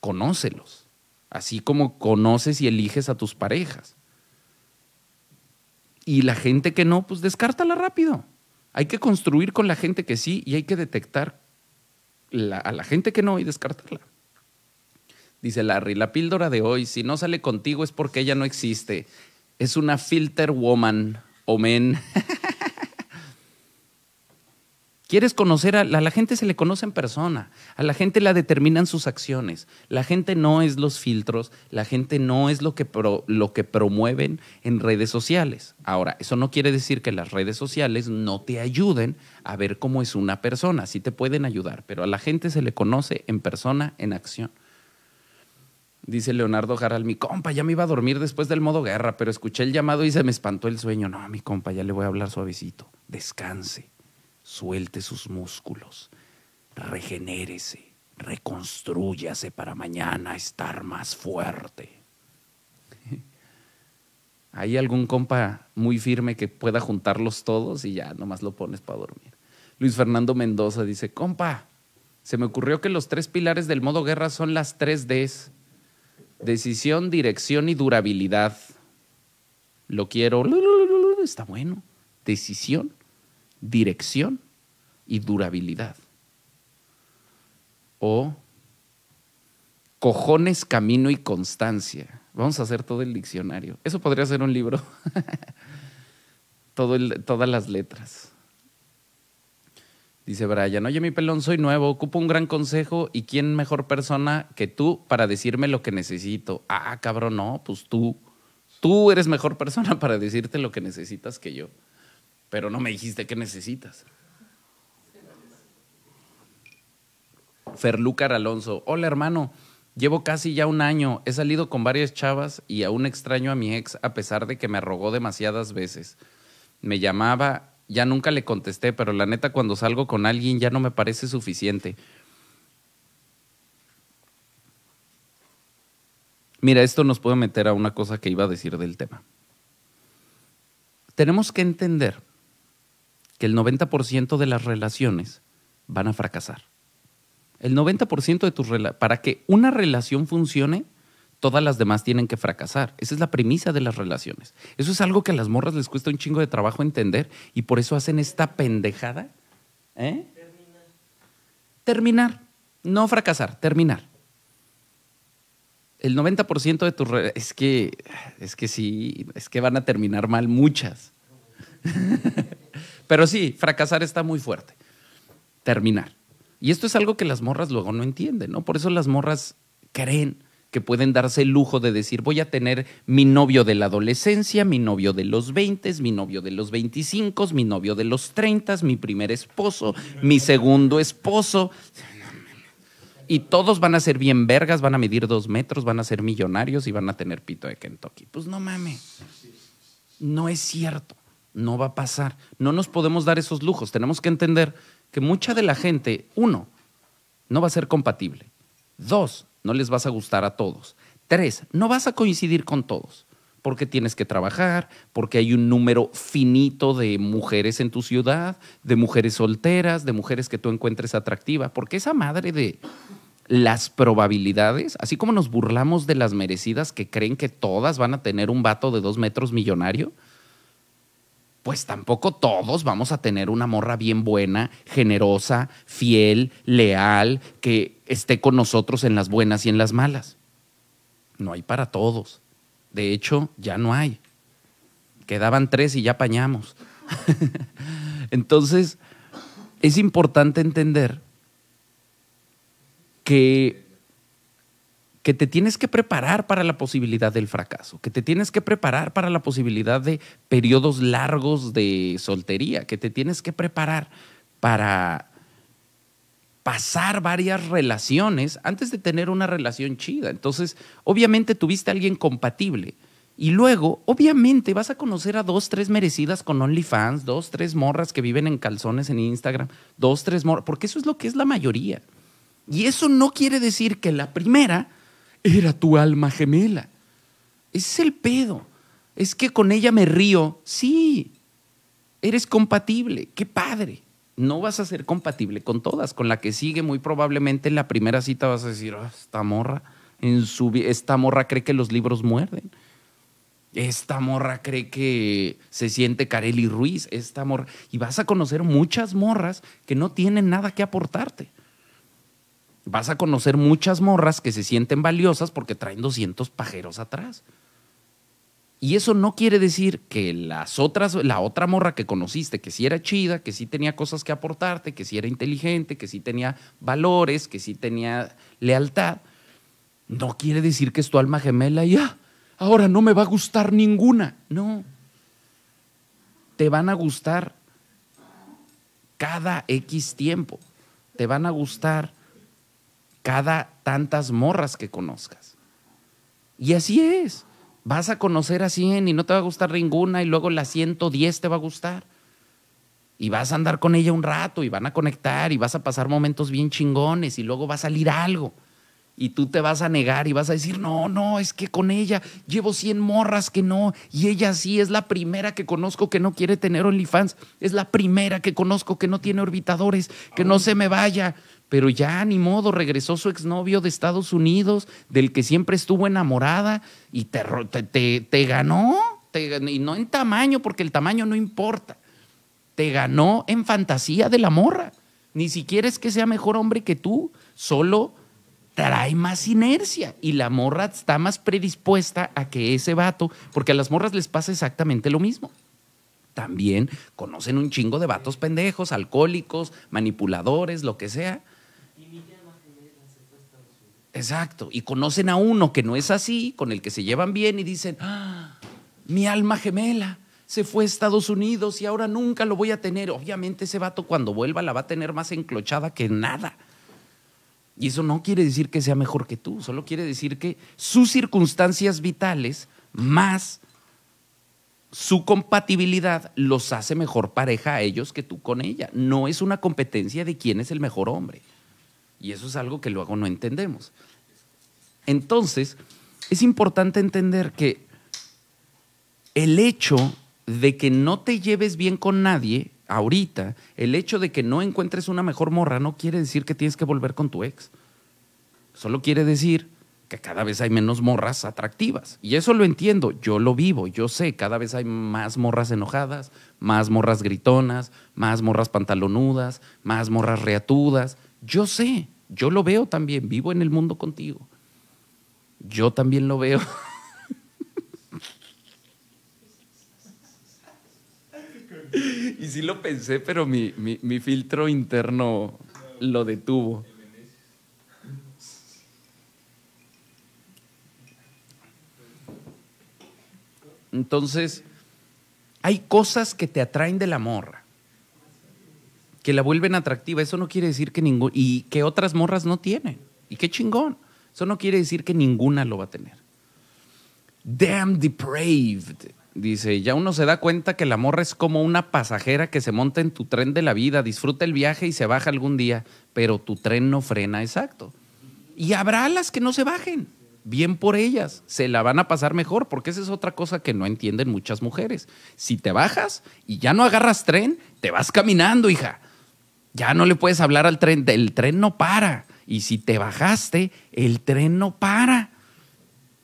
[SPEAKER 1] conócelos, así como conoces y eliges a tus parejas. Y la gente que no, pues descártala rápido. Hay que construir con la gente que sí y hay que detectar a la gente que no y descartarla. Dice Larry, la píldora de hoy, si no sale contigo es porque ella no existe. Es una filter woman o men. ¿Quieres conocer a la, gente? Se le conoce en persona. A la gente la determinan sus acciones. La gente no es los filtros. La gente no es lo que, lo que promueven en redes sociales. Ahora, eso no quiere decir que las redes sociales no te ayuden a ver cómo es una persona. Sí te pueden ayudar, pero a la gente se le conoce en persona, en acción. Dice Leonardo Jaral, mi compa, ya me iba a dormir después del modo guerra, pero escuché el llamado y se me espantó el sueño. No, mi compa, ya le voy a hablar suavecito. Descanse, suelte sus músculos, regenérese, reconstrúyase para mañana estar más fuerte. ¿Hay algún compa muy firme que pueda juntarlos todos y ya nomás lo pones para dormir? Luis Fernando Mendoza dice, compa, se me ocurrió que los tres pilares del modo guerra son las tres Ds. Decisión, dirección y durabilidad. Lo quiero. Está bueno. Decisión, dirección y durabilidad. O cojones, camino y constancia. Vamos a hacer todo el diccionario. Eso podría ser un libro. todas las letras. Dice Brian, oye mi pelón, soy nuevo, ocupo un gran consejo y quién mejor persona que tú para decirme lo que necesito. Ah, cabrón, no, pues tú, tú eres mejor persona para decirte lo que necesitas que yo, pero no me dijiste qué necesitas. Ferlúcar Alonso, hola hermano, llevo casi ya un año, he salido con varias chavas y aún extraño a mi ex a pesar de que me rogó demasiadas veces. Me llamaba ya nunca le contesté, pero la neta cuando salgo con alguien ya no me parece suficiente. Mira, esto nos puede meter a una cosa que iba a decir del tema. Tenemos que entender que el 90% de las relaciones van a fracasar. El 90% de tus relaciones, para que una relación funcione, todas las demás tienen que fracasar. Esa es la premisa de las relaciones. Eso es algo que a las morras les cuesta un chingo de trabajo entender y por eso hacen esta pendejada. ¿eh? Terminar. Terminar. No fracasar, terminar. El 90% de tus es que es que sí, es que van a terminar mal muchas. Pero sí, fracasar está muy fuerte. Terminar. Y esto es algo que las morras luego no entienden, ¿no? Por eso las morras creen que pueden darse el lujo de decir, voy a tener mi novio de la adolescencia, mi novio de los 20, mi novio de los 25, mi novio de los 30, mi primer esposo, mi segundo esposo. Y todos van a ser bien vergas, van a medir dos metros, van a ser millonarios y van a tener pito de Kentucky. Pues no mames. No es cierto. No va a pasar. No nos podemos dar esos lujos. Tenemos que entender que mucha de la gente, uno, no va a ser compatible. Dos, no les vas a gustar a todos. Tres, no vas a coincidir con todos, porque tienes que trabajar, porque hay un número finito de mujeres en tu ciudad, de mujeres solteras, de mujeres que tú encuentres atractiva, porque esa madre de las probabilidades, así como nos burlamos de las merecidas que creen que todas van a tener un vato de dos metros millonario, pues tampoco todos vamos a tener una morra bien buena, generosa, fiel, leal, que esté con nosotros en las buenas y en las malas. No hay para todos. De hecho, ya no hay. Quedaban tres y ya apañamos. Entonces, es importante entender que que te tienes que preparar para la posibilidad del fracaso, que te tienes que preparar para la posibilidad de periodos largos de soltería, que te tienes que preparar para pasar varias relaciones antes de tener una relación chida. Entonces, obviamente tuviste a alguien compatible. Y luego, obviamente, vas a conocer a dos, tres merecidas con OnlyFans, dos, tres morras que viven en calzones en Instagram, dos, tres morras, porque eso es lo que es la mayoría. Y eso no quiere decir que la primera era tu alma gemela. Ese es el pedo. Es que con ella me río. Sí, eres compatible. Qué padre. No vas a ser compatible con todas. Con la que sigue, muy probablemente en la primera cita vas a decir, ah, esta morra, en su, esta morra cree que los libros muerden. Esta morra cree que se siente Carelli Ruiz. Esta morra. Y vas a conocer muchas morras que no tienen nada que aportarte vas a conocer muchas morras que se sienten valiosas porque traen 200 pajeros atrás. Y eso no quiere decir que las otras, la otra morra que conociste, que sí era chida, que sí tenía cosas que aportarte, que sí era inteligente, que sí tenía valores, que sí tenía lealtad, no quiere decir que es tu alma gemela y ah, ahora no me va a gustar ninguna. No. Te van a gustar cada X tiempo. Te van a gustar cada tantas morras que conozcas. Y así es. Vas a conocer a 100 y no te va a gustar ninguna y luego la 110 te va a gustar. Y vas a andar con ella un rato y van a conectar y vas a pasar momentos bien chingones y luego va a salir algo. Y tú te vas a negar y vas a decir, no, no, es que con ella llevo 100 morras que no. Y ella sí es la primera que conozco que no quiere tener OnlyFans. Es la primera que conozco que no tiene orbitadores, que no se me vaya pero ya ni modo, regresó su exnovio de Estados Unidos, del que siempre estuvo enamorada, y te, te, ganó, y no en tamaño, porque el tamaño no importa, te ganó en fantasía de la morra. Ni siquiera es que sea mejor hombre que tú, solo trae más inercia y la morra está más predispuesta a que ese vato, porque a las morras les pasa exactamente lo mismo. También conocen un chingo de vatos pendejos, alcohólicos, manipuladores, lo que sea, Exacto. Y conocen a uno que no es así, con el que se llevan bien y dicen, ¡Ah! mi alma gemela se fue a Estados Unidos y ahora nunca lo voy a tener. Obviamente ese vato cuando vuelva la va a tener más enclochada que nada. Y eso no quiere decir que sea mejor que tú, solo quiere decir que sus circunstancias vitales más su compatibilidad los hace mejor pareja a ellos que tú con ella. No es una competencia de quién es el mejor hombre. Y eso es algo que luego no entendemos. Entonces, es importante entender que el hecho de que no te lleves bien con nadie ahorita, el hecho de que no encuentres una mejor morra, no quiere decir que tienes que volver con tu ex. Solo quiere decir que cada vez hay menos morras atractivas. Y eso lo entiendo, yo lo vivo, yo sé, cada vez hay más morras enojadas, más morras gritonas, más morras pantalonudas, más morras reatudas. Yo sé, yo lo veo también, vivo en el mundo contigo. Yo también lo veo. y sí lo pensé, pero mi, filtro interno lo detuvo. Entonces, hay cosas que te atraen de la morra que la vuelven atractiva. Eso no quiere decir que ningún y que otras morras no tienen. Y qué chingón. Eso no quiere decir que ninguna lo va a tener. Damn depraved. Dice, ya uno se da cuenta que la morra es como una pasajera que se monta en tu tren de la vida, disfruta el viaje y se baja algún día, pero tu tren no frena, exacto. Y habrá las que no se bajen, bien por ellas, se la van a pasar mejor, porque esa es otra cosa que no entienden muchas mujeres. Si te bajas y ya no agarras tren, te vas caminando, hija ya no le puedes hablar al tren, el tren no para. Y si te bajaste, el tren no para.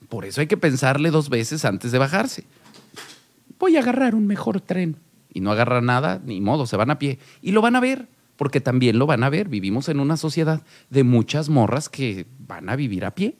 [SPEAKER 1] Por eso hay que pensarle dos veces antes de bajarse. Voy a agarrar un mejor tren. Y no agarra nada, ni modo, se van a pie. Y lo van a ver, porque también lo van a ver. Vivimos en una sociedad de muchas morras que van a vivir a pie.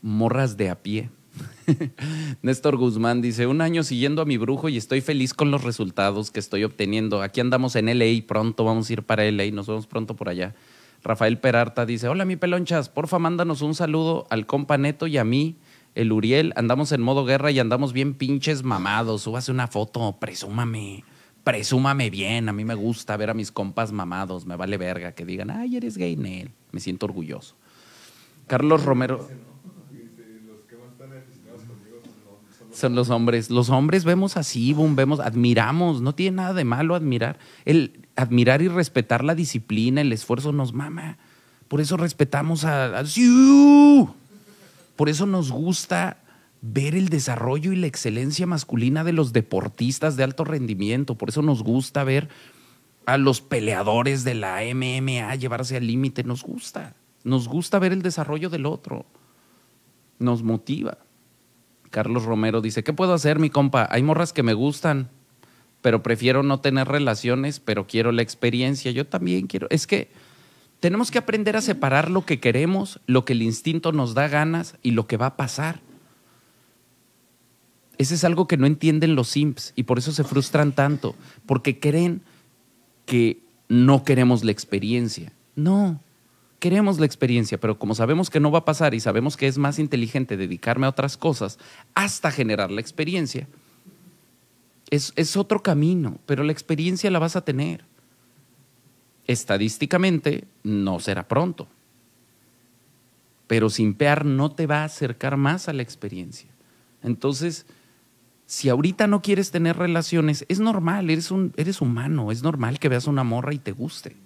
[SPEAKER 1] Morras de a pie. Néstor Guzmán dice, un año siguiendo a mi brujo y estoy feliz con los resultados que estoy obteniendo. Aquí andamos en LA, pronto vamos a ir para LA, nos vemos pronto por allá. Rafael Peralta dice, hola mi pelonchas, porfa mándanos un saludo al compa Neto y a mí, el Uriel, andamos en modo guerra y andamos bien pinches mamados, súbase una foto, presúmame, presúmame bien, a mí me gusta ver a mis compas mamados, me vale verga que digan, ay, eres gay, Nel, me siento orgulloso. Carlos Romero... Son los hombres. Los hombres vemos así, boom, vemos, admiramos. No tiene nada de malo admirar. El admirar y respetar la disciplina, el esfuerzo nos mama. Por eso respetamos a, a Por eso nos gusta ver el desarrollo y la excelencia masculina de los deportistas de alto rendimiento. Por eso nos gusta ver a los peleadores de la MMA llevarse al límite. Nos gusta. Nos gusta ver el desarrollo del otro. Nos motiva. Carlos Romero dice, ¿qué puedo hacer, mi compa? Hay morras que me gustan, pero prefiero no tener relaciones, pero quiero la experiencia. Yo también quiero. Es que tenemos que aprender a separar lo que queremos, lo que el instinto nos da ganas y lo que va a pasar. Ese es algo que no entienden los simps y por eso se frustran tanto, porque creen que no queremos la experiencia. No, queremos la experiencia, pero como sabemos que no va a pasar y sabemos que es más inteligente dedicarme a otras cosas hasta generar la experiencia, es, otro camino, pero la experiencia la vas a tener. Estadísticamente no será pronto, pero sin pear no te va a acercar más a la experiencia. Entonces, si ahorita no quieres tener relaciones, es normal, eres, un, eres humano, es normal que veas una morra y te guste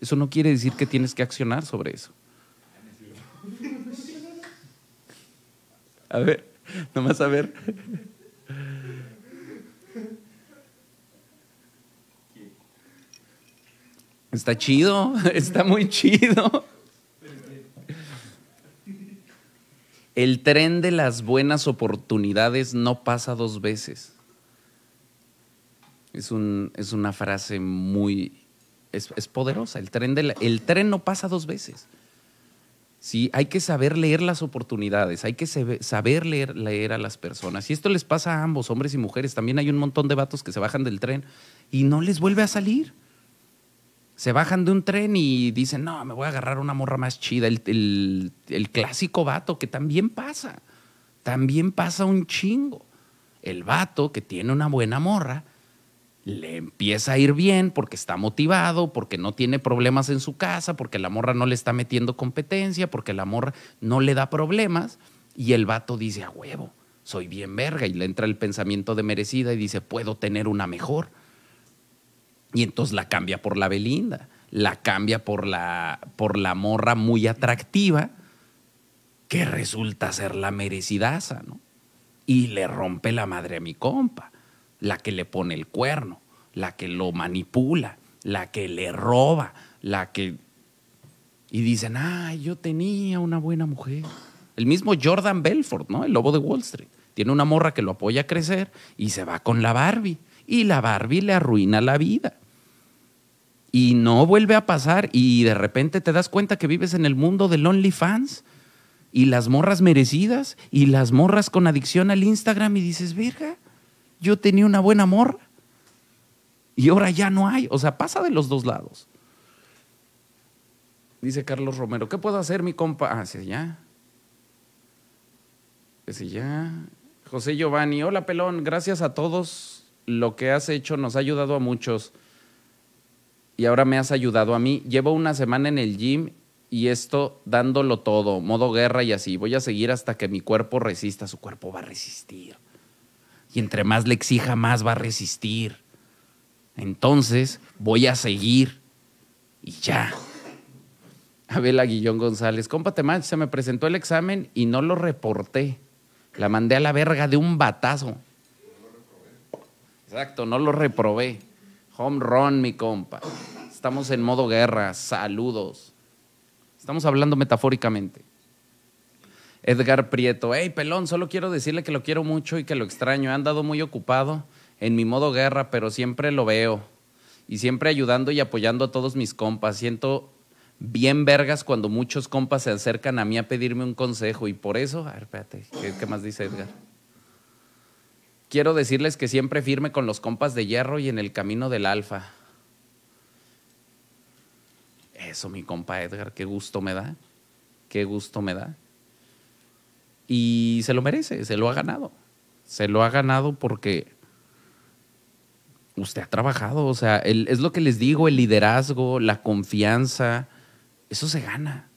[SPEAKER 1] eso no quiere decir que tienes que accionar sobre eso. A ver, nomás a ver. Está chido, está muy chido. El tren de las buenas oportunidades no pasa dos veces. Es, un, es una frase muy es, poderosa. El tren, el tren no pasa dos veces. Sí, hay que saber leer las oportunidades, hay que saber leer, leer a las personas. Y esto les pasa a ambos, hombres y mujeres. También hay un montón de vatos que se bajan del tren y no les vuelve a salir. Se bajan de un tren y dicen, no, me voy a agarrar una morra más chida. El, el clásico vato, que también pasa. También pasa un chingo. El vato que tiene una buena morra le empieza a ir bien porque está motivado, porque no tiene problemas en su casa, porque la morra no le está metiendo competencia, porque la morra no le da problemas. Y el vato dice, a huevo, soy bien verga. Y le entra el pensamiento de merecida y dice, puedo tener una mejor. Y entonces la cambia por la Belinda, la cambia por la, por la morra muy atractiva, que resulta ser la merecidaza, ¿no? Y le rompe la madre a mi compa la que le pone el cuerno, la que lo manipula, la que le roba, la que... Y dicen, ah, yo tenía una buena mujer. El mismo Jordan Belfort, ¿no? El lobo de Wall Street. Tiene una morra que lo apoya a crecer y se va con la Barbie. Y la Barbie le arruina la vida. Y no vuelve a pasar y de repente te das cuenta que vives en el mundo de Lonely Fans y las morras merecidas y las morras con adicción al Instagram y dices, verga, yo tenía una buena amor y ahora ya no hay. O sea, pasa de los dos lados. Dice Carlos Romero, ¿qué puedo hacer, mi compa? Ah, sí, ya. Sí, ya. José Giovanni, hola pelón, gracias a todos. Lo que has hecho nos ha ayudado a muchos y ahora me has ayudado a mí. Llevo una semana en el gym y esto dándolo todo, modo guerra y así. Voy a seguir hasta que mi cuerpo resista, su cuerpo va a resistir y entre más le exija, más va a resistir. Entonces voy a seguir y ya. Abel Guillón González, te manches, se me presentó el examen y no lo reporté. La mandé a la verga de un batazo. Exacto, no lo reprobé. Home run, mi compa. Estamos en modo guerra. Saludos. Estamos hablando metafóricamente. Edgar Prieto, hey, pelón, solo quiero decirle que lo quiero mucho y que lo extraño. He andado muy ocupado en mi modo guerra, pero siempre lo veo. Y siempre ayudando y apoyando a todos mis compas. Siento bien vergas cuando muchos compas se acercan a mí a pedirme un consejo. Y por eso, a ver, espérate, ¿qué, qué más dice Edgar? Quiero decirles que siempre firme con los compas de hierro y en el camino del alfa. Eso, mi compa Edgar, qué gusto me da. Qué gusto me da. Y se lo merece, se lo ha ganado. Se lo ha ganado porque usted ha trabajado. O sea, es lo que les digo, el liderazgo, la confianza, eso se gana,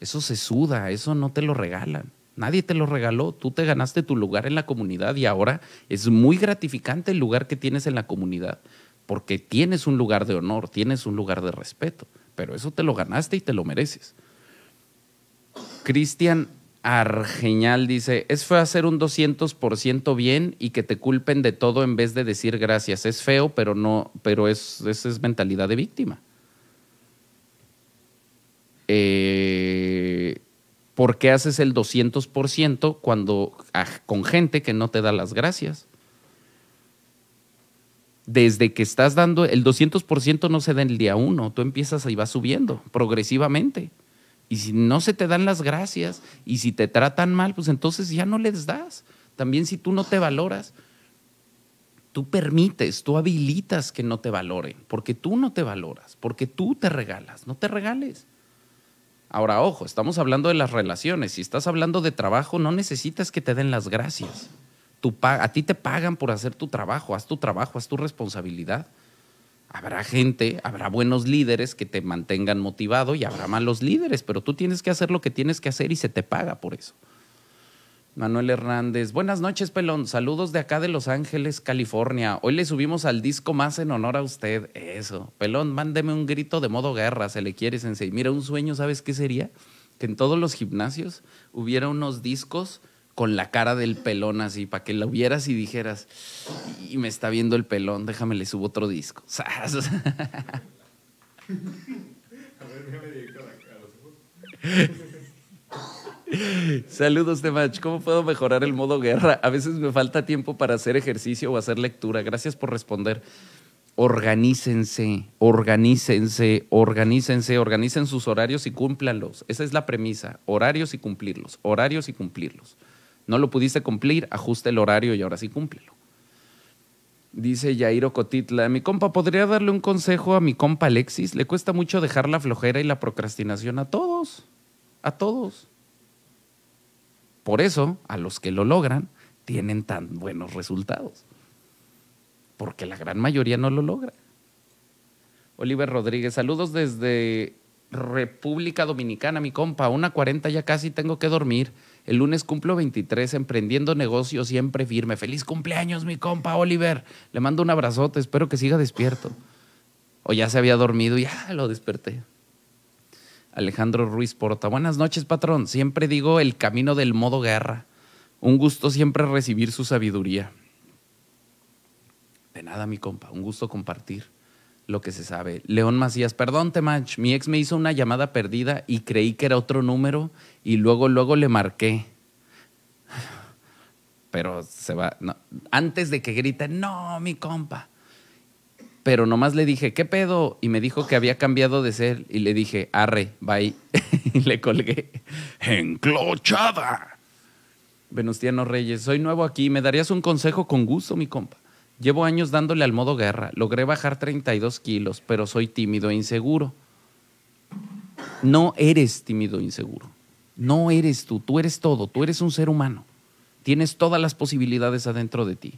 [SPEAKER 1] eso se suda, eso no te lo regalan. Nadie te lo regaló, tú te ganaste tu lugar en la comunidad y ahora es muy gratificante el lugar que tienes en la comunidad, porque tienes un lugar de honor, tienes un lugar de respeto, pero eso te lo ganaste y te lo mereces. Cristian Argeñal dice, es feo hacer un 200% bien y que te culpen de todo en vez de decir gracias. Es feo, pero no, pero es, es, es mentalidad de víctima. Eh, ¿Por qué haces el 200% cuando ah, con gente que no te da las gracias? Desde que estás dando el 200% no se da el día uno, tú empiezas y vas subiendo progresivamente. Y si no se te dan las gracias y si te tratan mal, pues entonces ya no les das. También si tú no te valoras, tú permites, tú habilitas que no te valoren, porque tú no te valoras, porque tú te regalas, no te regales. Ahora, ojo, estamos hablando de las relaciones. Si estás hablando de trabajo, no necesitas que te den las gracias. Tú, a ti te pagan por hacer tu trabajo, haz tu trabajo, haz tu responsabilidad. Habrá gente, habrá buenos líderes que te mantengan motivado y habrá malos líderes, pero tú tienes que hacer lo que tienes que hacer y se te paga por eso. Manuel Hernández, buenas noches, Pelón. Saludos de acá de Los Ángeles, California. Hoy le subimos al disco más en honor a usted. Eso. Pelón, mándeme un grito de modo guerra, se le quiere, sensei. Mira, un sueño, ¿sabes qué sería? Que en todos los gimnasios hubiera unos discos con la cara del pelón así, para que la hubieras y dijeras, y me está viendo el pelón, déjame le subo otro disco. Saludos, match ¿Cómo puedo mejorar el modo guerra? A veces me falta tiempo para hacer ejercicio o hacer lectura. Gracias por responder. Organícense, organícense, organícense, organicen sus horarios y cúmplalos, Esa es la premisa. Horarios y cumplirlos, horarios y cumplirlos. No lo pudiste cumplir, ajuste el horario y ahora sí cúmplelo. Dice Yairo Cotitla, mi compa, ¿podría darle un consejo a mi compa Alexis? Le cuesta mucho dejar la flojera y la procrastinación a todos, a todos. Por eso, a los que lo logran, tienen tan buenos resultados. Porque la gran mayoría no lo logra. Oliver Rodríguez, saludos desde República Dominicana, mi compa. Una cuarenta ya casi tengo que dormir. El lunes cumplo 23 emprendiendo negocios siempre firme. Feliz cumpleaños, mi compa Oliver. Le mando un abrazote, espero que siga despierto. O ya se había dormido y ya ah, lo desperté. Alejandro Ruiz Porta. Buenas noches, patrón. Siempre digo el camino del modo guerra. Un gusto siempre recibir su sabiduría. De nada, mi compa. Un gusto compartir lo que se sabe. León Macías, perdón, Temach, mi ex me hizo una llamada perdida y creí que era otro número y luego, luego le marqué. Pero se va, antes de que grite, no, mi compa. Pero nomás le dije, ¿qué pedo? Y me dijo que había cambiado de ser y le dije, arre, bye. y le colgué. Enclochada. Venustiano Reyes, soy nuevo aquí, ¿me darías un consejo con gusto, mi compa? Llevo años dándole al modo guerra. Logré bajar 32 kilos, pero soy tímido e inseguro. No eres tímido e inseguro. No eres tú. Tú eres todo. Tú eres un ser humano. Tienes todas las posibilidades adentro de ti.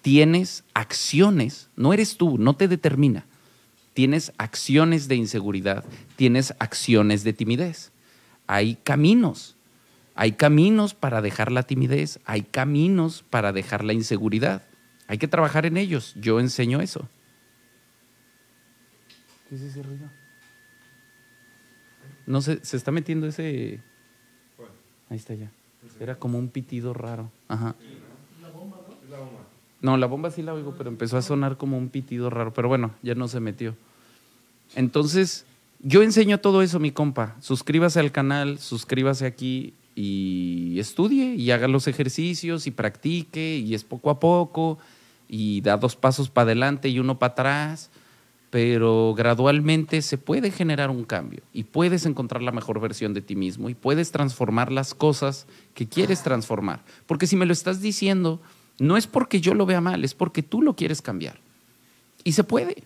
[SPEAKER 1] Tienes acciones. No eres tú. No te determina. Tienes acciones de inseguridad. Tienes acciones de timidez. Hay caminos. Hay caminos para dejar la timidez. Hay caminos para dejar la inseguridad hay que trabajar en ellos. Yo enseño eso. ¿Qué es ese ruido? No sé, se está metiendo ese. Ahí está ya. Era como un pitido raro. Ajá.
[SPEAKER 2] La bomba, ¿no? la bomba.
[SPEAKER 1] No, la bomba sí la oigo, pero empezó a sonar como un pitido raro. Pero bueno, ya no se metió. Entonces, yo enseño todo eso, mi compa. Suscríbase al canal, suscríbase aquí y estudie y haga los ejercicios y practique y es poco a poco y da dos pasos para adelante y uno para atrás, pero gradualmente se puede generar un cambio y puedes encontrar la mejor versión de ti mismo y puedes transformar las cosas que quieres transformar. Porque si me lo estás diciendo, no es porque yo lo vea mal, es porque tú lo quieres cambiar. Y se puede.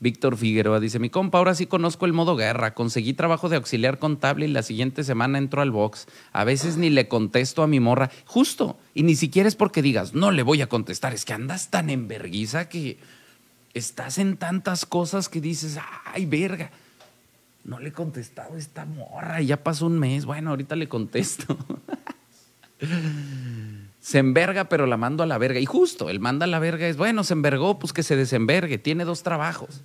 [SPEAKER 1] Víctor Figueroa dice, mi compa, ahora sí conozco el modo guerra. Conseguí trabajo de auxiliar contable y la siguiente semana entro al box. A veces ni le contesto a mi morra. Justo. Y ni siquiera es porque digas, no le voy a contestar. Es que andas tan enverguiza que estás en tantas cosas que dices, ay, verga. No le he contestado a esta morra. Ya pasó un mes. Bueno, ahorita le contesto. se enverga, pero la mando a la verga. Y justo, el manda a la verga es, bueno, se envergó, pues que se desenvergue, tiene dos trabajos.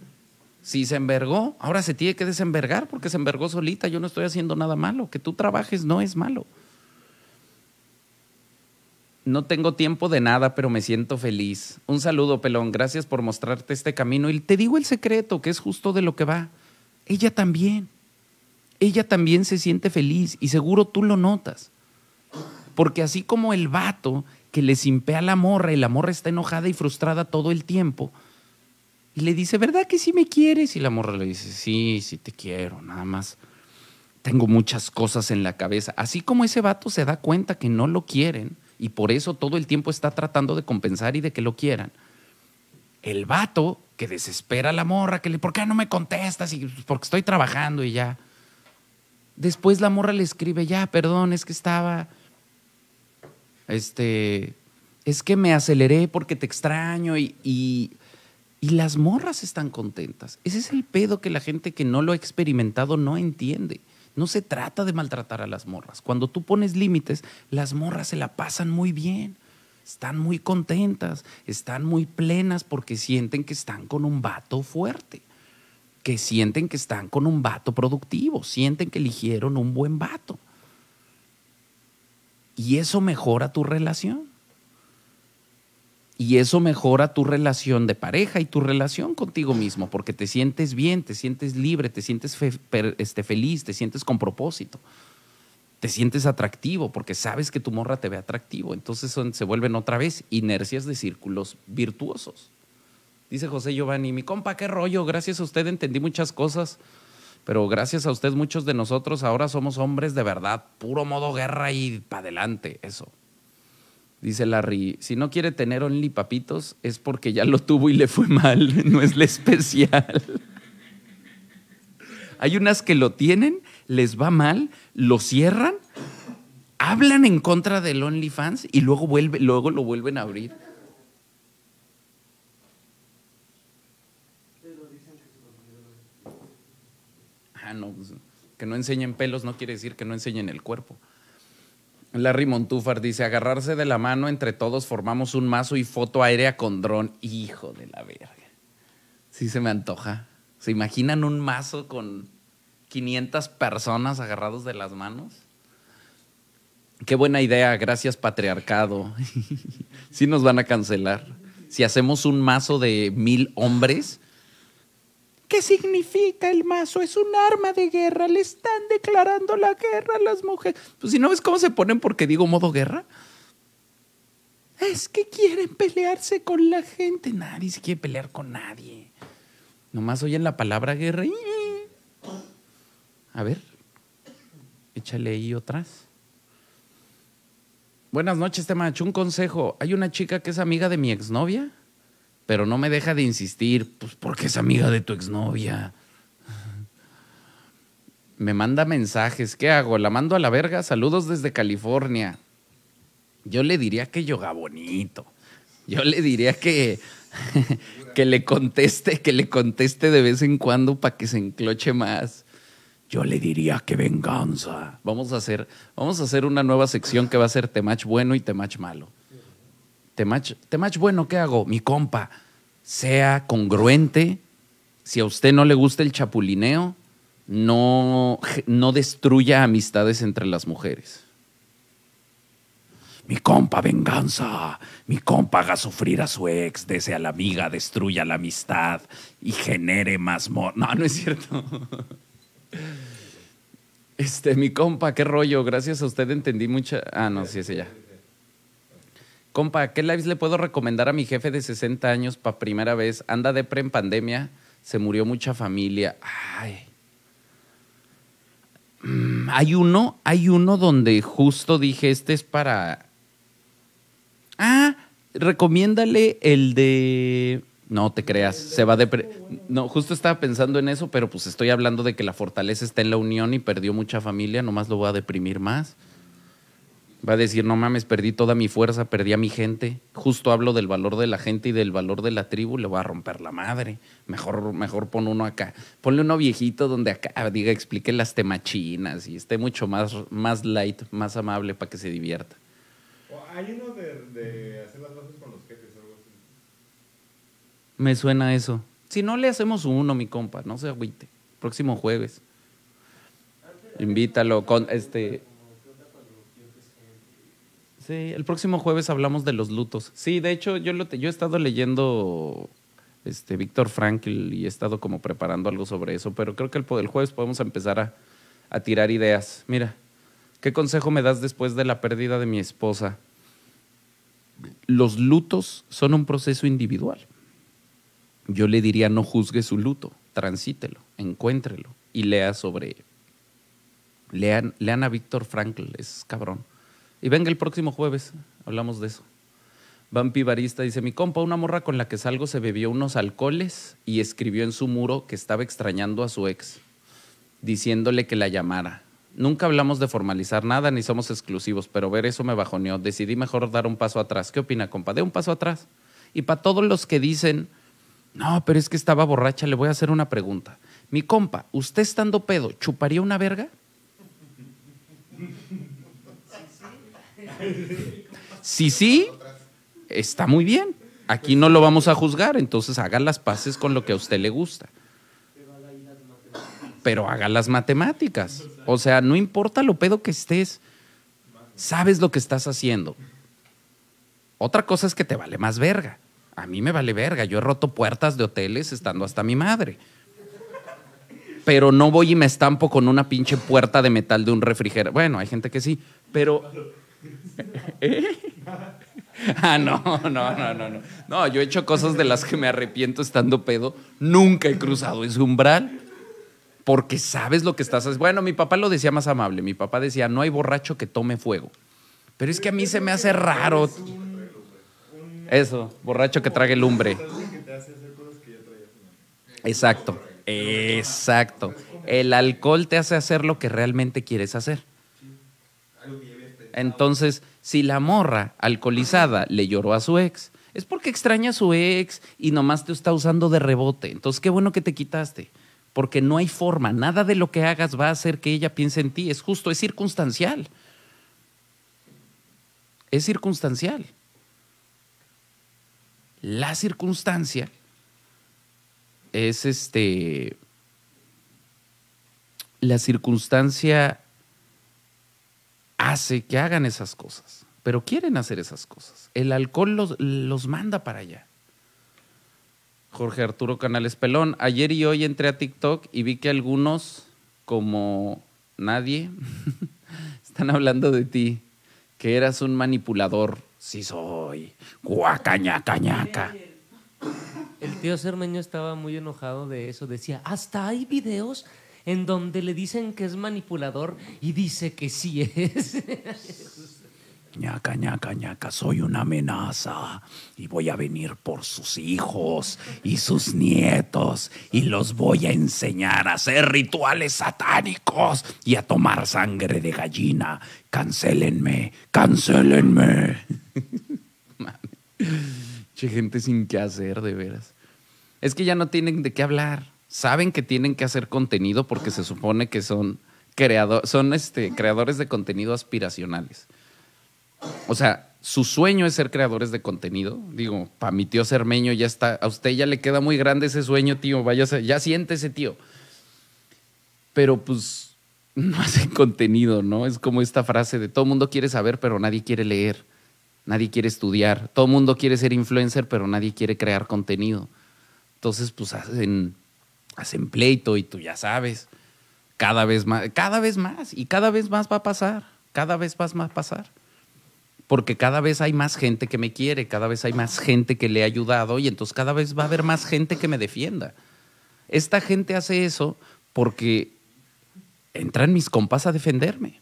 [SPEAKER 1] Si se envergó, ahora se tiene que desenvergar porque se envergó solita, yo no estoy haciendo nada malo, que tú trabajes no es malo. No tengo tiempo de nada, pero me siento feliz. Un saludo, pelón, gracias por mostrarte este camino. Y te digo el secreto, que es justo de lo que va. Ella también. Ella también se siente feliz y seguro tú lo notas porque así como el vato que le simpea a la morra y la morra está enojada y frustrada todo el tiempo, y le dice, ¿verdad que sí me quieres? Y la morra le dice, sí, sí te quiero, nada más. Tengo muchas cosas en la cabeza. Así como ese vato se da cuenta que no lo quieren y por eso todo el tiempo está tratando de compensar y de que lo quieran. El vato que desespera a la morra, que le, ¿por qué no me contestas? Y, pues, porque estoy trabajando y ya. Después la morra le escribe, ya, perdón, es que estaba este, es que me aceleré porque te extraño y, las morras están contentas. Ese es el pedo que la gente que no lo ha experimentado no entiende. No se trata de maltratar a las morras. Cuando tú pones límites, las morras se la pasan muy bien. Están muy contentas, están muy plenas porque sienten que están con un vato fuerte, que sienten que están con un vato productivo, sienten que eligieron un buen vato. Y eso mejora tu relación. Y eso mejora tu relación de pareja y tu relación contigo mismo, porque te sientes bien, te sientes libre, te sientes este, feliz, te sientes con propósito, te sientes atractivo, porque sabes que tu morra te ve atractivo. Entonces se vuelven otra vez inercias de círculos virtuosos. Dice José Giovanni, mi compa, qué rollo, gracias a usted entendí muchas cosas pero gracias a usted muchos de nosotros ahora somos hombres de verdad, puro modo guerra y para adelante, eso. Dice Larry, si no quiere tener Only Papitos es porque ya lo tuvo y le fue mal, no es la especial. Hay unas que lo tienen, les va mal, lo cierran, hablan en contra del Fans y luego, vuelve, luego lo vuelven a abrir. Pues, que no enseñen pelos no quiere decir que no enseñen el cuerpo. Larry Montúfar dice, agarrarse de la mano entre todos formamos un mazo y foto aérea con dron. Hijo de la verga. Sí se me antoja. ¿Se imaginan un mazo con 500 personas agarrados de las manos? Qué buena idea, gracias patriarcado. sí nos van a cancelar. Si hacemos un mazo de mil hombres, ¿Qué significa el mazo? Es un arma de guerra, le están declarando la guerra a las mujeres. Pues si no ves cómo se ponen porque digo modo guerra. Es que quieren pelearse con la gente. Nadie se quiere pelear con nadie. Nomás oyen la palabra guerra. Eh. A ver, échale ahí otras. Buenas noches, te macho. Un consejo. Hay una chica que es amiga de mi exnovia pero no me deja de insistir, pues porque es amiga de tu exnovia. Me manda mensajes, ¿qué hago? La mando a la verga, saludos desde California. Yo le diría que yoga bonito. Yo le diría que, que le conteste, que le conteste de vez en cuando para que se encloche más. Yo le diría que venganza. Vamos a hacer, vamos a hacer una nueva sección que va a ser temach bueno y temach malo te match. bueno, ¿qué hago? Mi compa, sea congruente. Si a usted no le gusta el chapulineo, no, no destruya amistades entre las mujeres. Mi compa, venganza. Mi compa, haga sufrir a su ex, desea la amiga, destruya la amistad y genere más amor. No, no es cierto. Este, mi compa, qué rollo. Gracias a usted entendí mucha. Ah, no, sí, sí, ya. Compa, ¿qué lives le puedo recomendar a mi jefe de 60 años para primera vez? Anda de pre en pandemia, se murió mucha familia. Ay. Mm, hay uno, hay uno donde justo dije, este es para. Ah, recomiéndale el de. No te creas, se va de. No, justo estaba pensando en eso, pero pues estoy hablando de que la fortaleza está en la unión y perdió mucha familia, nomás lo voy a deprimir más. Va a decir, no mames, perdí toda mi fuerza, perdí a mi gente. Justo hablo del valor de la gente y del valor de la tribu, le voy a romper la madre. Mejor, mejor pon uno acá. Ponle uno viejito donde acá ah, diga, explique las temachinas y esté mucho más, más light, más amable para que se divierta.
[SPEAKER 2] Hay uno de, hacer las cosas con los jefes, algo así.
[SPEAKER 1] Me suena eso. Si no le hacemos uno, mi compa, no se agüite. Próximo jueves. Invítalo con este. Sí, el próximo jueves hablamos de los lutos. Sí, de hecho, yo, he estado leyendo este, Víctor Frankl y he estado como preparando algo sobre eso, pero creo que el, jueves podemos empezar a, tirar ideas. Mira, ¿qué consejo me das después de la pérdida de mi esposa? Los lutos son un proceso individual. Yo le diría no juzgue su luto, transítelo, encuéntrelo y lea sobre Lean, lean a Víctor Frankl, es cabrón. Y venga el próximo jueves, hablamos de eso. Vampi Barista dice, mi compa, una morra con la que salgo se bebió unos alcoholes y escribió en su muro que estaba extrañando a su ex, diciéndole que la llamara. Nunca hablamos de formalizar nada ni somos exclusivos, pero ver eso me bajoneó. Decidí mejor dar un paso atrás. ¿Qué opina, compa? De un paso atrás. Y para todos los que dicen, no, pero es que estaba borracha, le voy a hacer una pregunta. Mi compa, ¿usted estando pedo chuparía una verga? Si sí, está muy bien. Aquí no lo vamos a juzgar, entonces haga las paces con lo que a usted le gusta. Pero haga las matemáticas. O sea, no importa lo pedo que estés, sabes lo que estás haciendo. Otra cosa es que te vale más verga. A mí me vale verga. Yo he roto puertas de hoteles estando hasta mi madre. Pero no voy y me estampo con una pinche puerta de metal de un refrigerador. Bueno, hay gente que sí, pero Ah, no, no, no, no, no. No, yo he hecho cosas de las que me arrepiento estando pedo. Nunca he cruzado ese umbral porque sabes lo que estás haciendo. Bueno, mi papá lo decía más amable. Mi papá decía, no hay borracho que tome fuego. Pero es que a mí se me hace raro. Eso, borracho que trague lumbre. Exacto, exacto. El alcohol te hace hacer lo que realmente quieres hacer. Entonces, si la morra alcoholizada le lloró a su ex, es porque extraña a su ex y nomás te está usando de rebote. Entonces, qué bueno que te quitaste, porque no hay forma, nada de lo que hagas va a hacer que ella piense en ti. Es justo, es circunstancial. Es circunstancial. La circunstancia es este. La circunstancia hace que hagan esas cosas, pero quieren hacer esas cosas. El alcohol los, los manda para allá. Jorge Arturo Canales Pelón, ayer y hoy entré a TikTok y vi que algunos, como nadie, están hablando de ti, que eras un manipulador. Sí soy. Guacañaca, ñaca. El tío Cermeño estaba muy enojado de eso. Decía, hasta hay videos en donde le dicen que es manipulador y dice que sí es. ñaca, ñaca, ñaca, soy una amenaza y voy a venir por sus hijos y sus nietos y los voy a enseñar a hacer rituales satánicos y a tomar sangre de gallina. Cancélenme,
[SPEAKER 2] cancélenme.
[SPEAKER 1] che, gente sin qué hacer, de veras. Es que ya no tienen de qué hablar saben que tienen que hacer contenido porque se supone que son, son este, creadores de contenido aspiracionales. O sea, su sueño es ser creadores de contenido. Digo, para mi tío Cermeño ya está, a usted ya le queda muy grande ese sueño, tío, vaya, ya siente ese tío. Pero pues no hacen contenido, ¿no? Es como esta frase de todo mundo quiere saber, pero nadie quiere leer, nadie quiere estudiar, todo mundo quiere ser influencer, pero nadie quiere crear contenido. Entonces, pues hacen hacen pleito y tú ya sabes, cada vez más, cada vez más y cada vez más va a pasar, cada vez más va a pasar. Porque cada vez hay más gente que me quiere, cada vez hay más gente que le ha ayudado y entonces cada vez va a haber más gente que me defienda. Esta gente hace eso porque entran mis compas a defenderme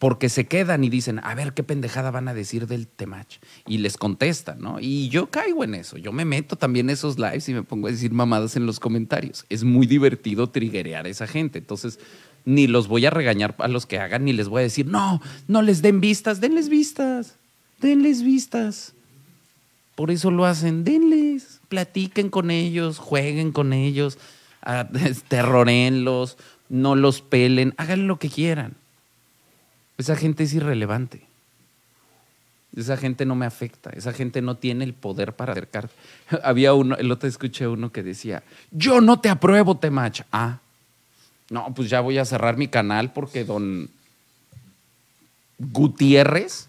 [SPEAKER 1] porque se quedan y dicen, a ver qué pendejada van a decir del temach. Y les contestan, ¿no? Y yo caigo en eso, yo me meto también en esos lives y me pongo a decir mamadas en los comentarios. Es muy divertido triguerear a esa gente. Entonces, ni los voy a regañar a los que hagan, ni les voy a decir, no, no les den vistas, denles vistas, denles vistas. Por eso lo hacen, denles, platiquen con ellos, jueguen con ellos, terrorenlos, no los pelen, hagan lo que quieran. Esa gente es irrelevante. Esa gente no me afecta, esa gente no tiene el poder para acercar Había uno, el otro escuché uno que decía, yo no te apruebo, Temach. Ah, no, pues ya voy a cerrar mi canal porque don Gutiérrez,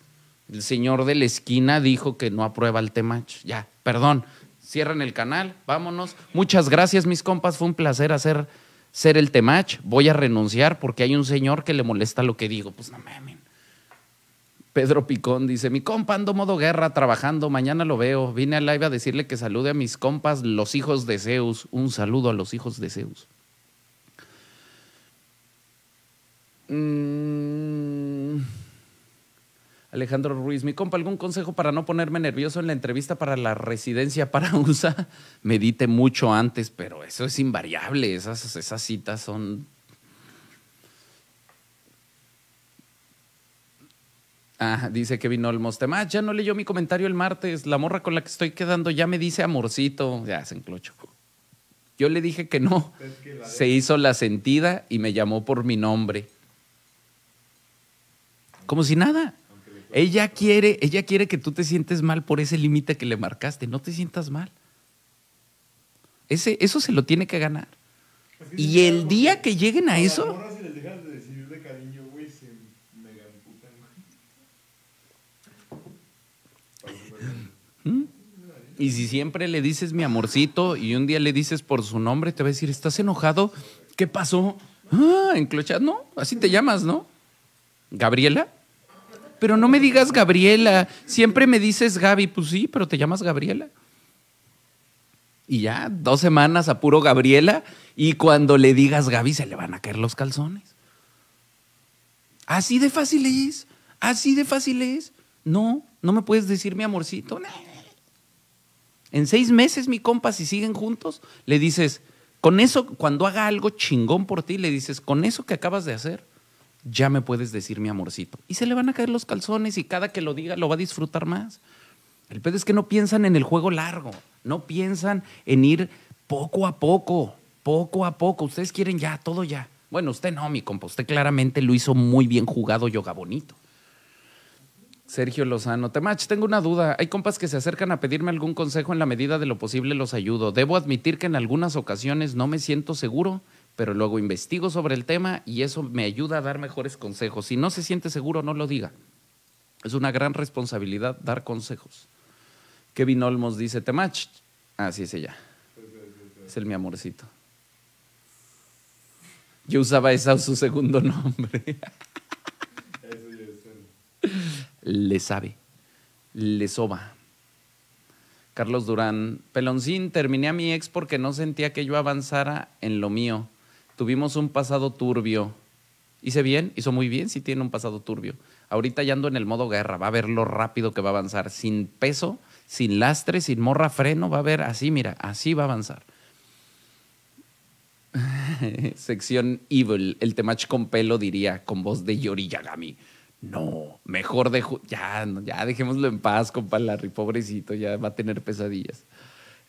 [SPEAKER 1] el señor de la esquina, dijo que no aprueba el Temach. Ya, perdón, cierran el canal, vámonos. Muchas gracias, mis compas, fue un placer hacer ser el temach, voy a renunciar porque hay un señor que le molesta lo que digo. Pues no mames. Pedro Picón dice, mi compa ando modo guerra trabajando, mañana lo veo. Vine al live a decirle que salude a mis compas, los hijos de Zeus. Un saludo a los hijos de Zeus. Mm. Alejandro Ruiz, mi compa, ¿algún consejo para no ponerme nervioso en la entrevista para la residencia para USA? Medite mucho antes, pero eso es invariable, esas, esas citas son... Ah, dice Kevin el Temás, ah, ya no leyó mi comentario el martes, la morra con la que estoy quedando ya me dice amorcito, ya se enclocho. Yo le dije que no, se hizo la sentida y me llamó por mi nombre. Como si nada. Ella quiere, ella quiere que tú te sientes mal por ese límite que le marcaste. No te sientas mal. Ese, eso se lo tiene que ganar. Pues y el día que lleguen a, eso. Y si siempre le dices mi amorcito y un día le dices por su nombre, te va a decir, ¿estás enojado? ¿Qué pasó? Ah, enclochado. No, así te llamas, ¿no? ¿Gabriela? pero no me digas Gabriela. Siempre me dices Gaby, pues sí, pero te llamas Gabriela. Y ya, dos semanas apuro Gabriela, y cuando le digas Gaby se le van a caer los calzones. Así de fácil es, así de fácil es. No, no me puedes decir mi amorcito. En seis meses, mi compa, si siguen juntos, le dices, con eso, cuando haga algo chingón por ti, le dices, con eso que acabas de hacer, ya me puedes decir mi amorcito. Y se le van a caer los calzones y cada que lo diga lo va a disfrutar más. El pedo es que no piensan en el juego largo, no piensan en ir poco a poco, poco a poco. Ustedes quieren ya, todo ya. Bueno, usted no, mi compa, usted claramente lo hizo muy bien jugado yoga bonito. Sergio Lozano, te Temach, tengo una duda. Hay compas que se acercan a pedirme algún consejo en la medida de lo posible los ayudo. Debo admitir que en algunas ocasiones no me siento seguro pero luego investigo sobre el tema y eso me ayuda a dar mejores consejos. Si no se siente seguro, no lo diga. Es una gran responsabilidad dar consejos. Kevin Olmos dice, Temach. así ah, es ella. Es el mi amorcito. Yo usaba esa su segundo nombre. Le sabe. Le soba. Carlos Durán, Peloncín, terminé a mi ex porque no sentía que yo avanzara en lo mío tuvimos un pasado turbio. Hice bien, hizo muy bien, sí tiene un pasado turbio. Ahorita ya ando en el modo guerra, va a ver lo rápido que va a avanzar, sin peso, sin lastre, sin morra freno, va a ver así, mira, así va a avanzar. Sección Evil, el temach con pelo diría, con voz de Yori Yagami. No, mejor dejo, ya, ya dejémoslo en paz, compa Larry, pobrecito, ya va a tener pesadillas.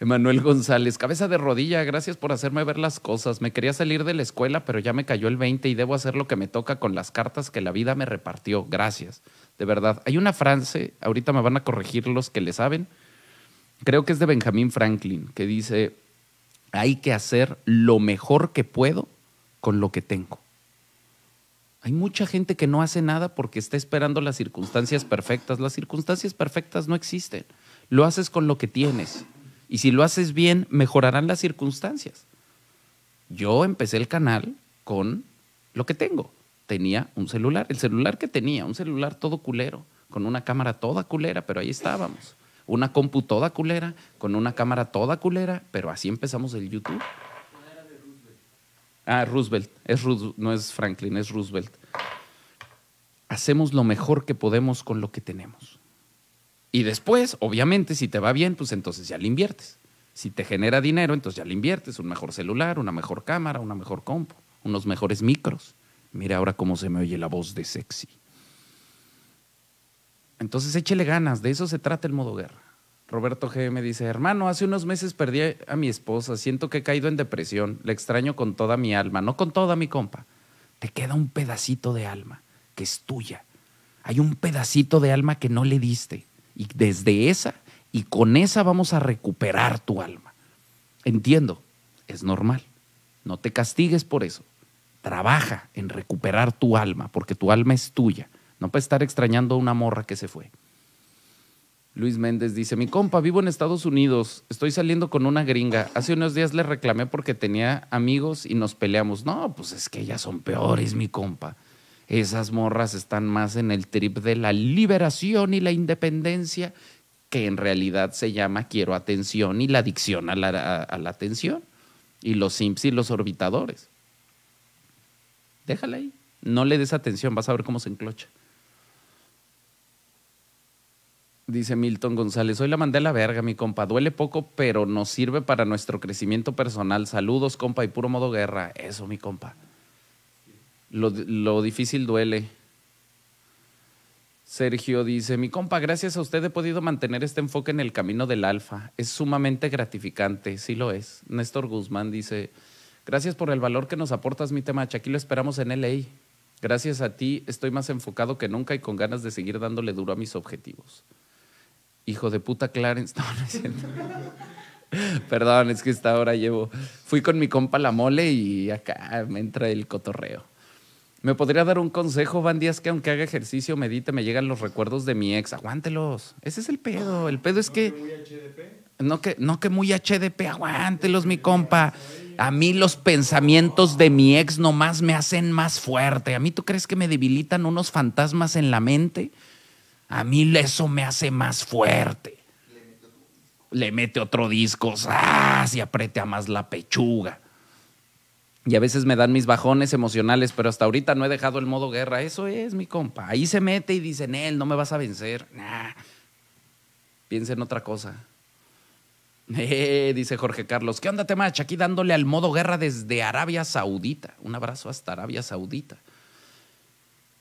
[SPEAKER 1] Emanuel González, cabeza de rodilla, gracias por hacerme ver las cosas. Me quería salir de la escuela, pero ya me cayó el 20 y debo hacer lo que me toca con las cartas que la vida me repartió. Gracias, de verdad. Hay una frase, ahorita me van a corregir los que le saben, creo que es de Benjamin Franklin, que dice, hay que hacer lo mejor que puedo con lo que tengo. Hay mucha gente que no hace nada porque está esperando las circunstancias perfectas. Las circunstancias perfectas no existen. Lo haces con lo que tienes. Y si lo haces bien, mejorarán las circunstancias. Yo empecé el canal con lo que tengo. Tenía un celular, el celular que tenía, un celular todo culero, con una cámara toda culera, pero ahí estábamos. Una compu toda culera, con una cámara toda culera, pero así empezamos el YouTube. Ah, Roosevelt, es Roosevelt, no es Franklin, es Roosevelt. Hacemos lo mejor que podemos con lo que tenemos. Y después, obviamente, si te va bien, pues entonces ya le inviertes. Si te genera dinero, entonces ya le inviertes un mejor celular, una mejor cámara, una mejor compo, unos mejores micros. Mira ahora cómo se me oye la voz de sexy. Entonces échele ganas, de eso se trata el modo guerra. Roberto G me dice, hermano, hace unos meses perdí a mi esposa, siento que he caído en depresión, la extraño con toda mi alma, no con toda mi compa. Te queda un pedacito de alma que es tuya. Hay un pedacito de alma que no le diste, y desde esa, y con esa vamos a recuperar tu alma. Entiendo, es normal. No te castigues por eso. Trabaja en recuperar tu alma, porque tu alma es tuya. No puedes estar extrañando a una morra que se fue. Luis Méndez dice, mi compa, vivo en Estados Unidos, estoy saliendo con una gringa. Hace unos días le reclamé porque tenía amigos y nos peleamos. No, pues es que ellas son peores, mi compa. Esas morras están más en el trip de la liberación y la independencia, que en realidad se llama quiero atención y la adicción a la, atención. Y los simps y los orbitadores. Déjala ahí. No le des atención, vas a ver cómo se enclocha. Dice Milton González, hoy la mandé a la verga, mi compa. Duele poco, pero nos sirve para nuestro crecimiento personal. Saludos, compa, y puro modo guerra. Eso, mi compa. Lo, difícil duele. Sergio dice, mi compa, gracias a usted he podido mantener este enfoque en el camino del alfa. Es sumamente gratificante, sí lo es. Néstor Guzmán dice, gracias por el valor que nos aportas, mi tema. Aquí lo esperamos en LA. Gracias a ti estoy más enfocado que nunca y con ganas de seguir dándole duro a mis objetivos. Hijo de puta Clarence, Perdón, es que esta hora llevo. Fui con mi compa la mole y acá me entra el cotorreo. ¿Me podría dar un consejo, Van Díaz, que aunque haga ejercicio, medite, me llegan los recuerdos de mi ex? Aguántelos. Ese es el pedo. El pedo es que. no que, no que muy HDP, aguántelos, mi compa. A mí los pensamientos de mi ex nomás me hacen más fuerte. ¿A mí tú crees que me debilitan unos fantasmas en la mente? A mí eso me hace más fuerte. Le mete otro disco, ¡ah! Si aprieta más la pechuga y a veces me dan mis bajones emocionales, pero hasta ahorita no he dejado el modo guerra. Eso es, mi compa. Ahí se mete y dice, él, no me vas a vencer. Piensa en otra cosa. Eh, dice Jorge Carlos, ¿qué onda, Temach? Aquí dándole al modo guerra desde Arabia Saudita. Un abrazo hasta Arabia Saudita.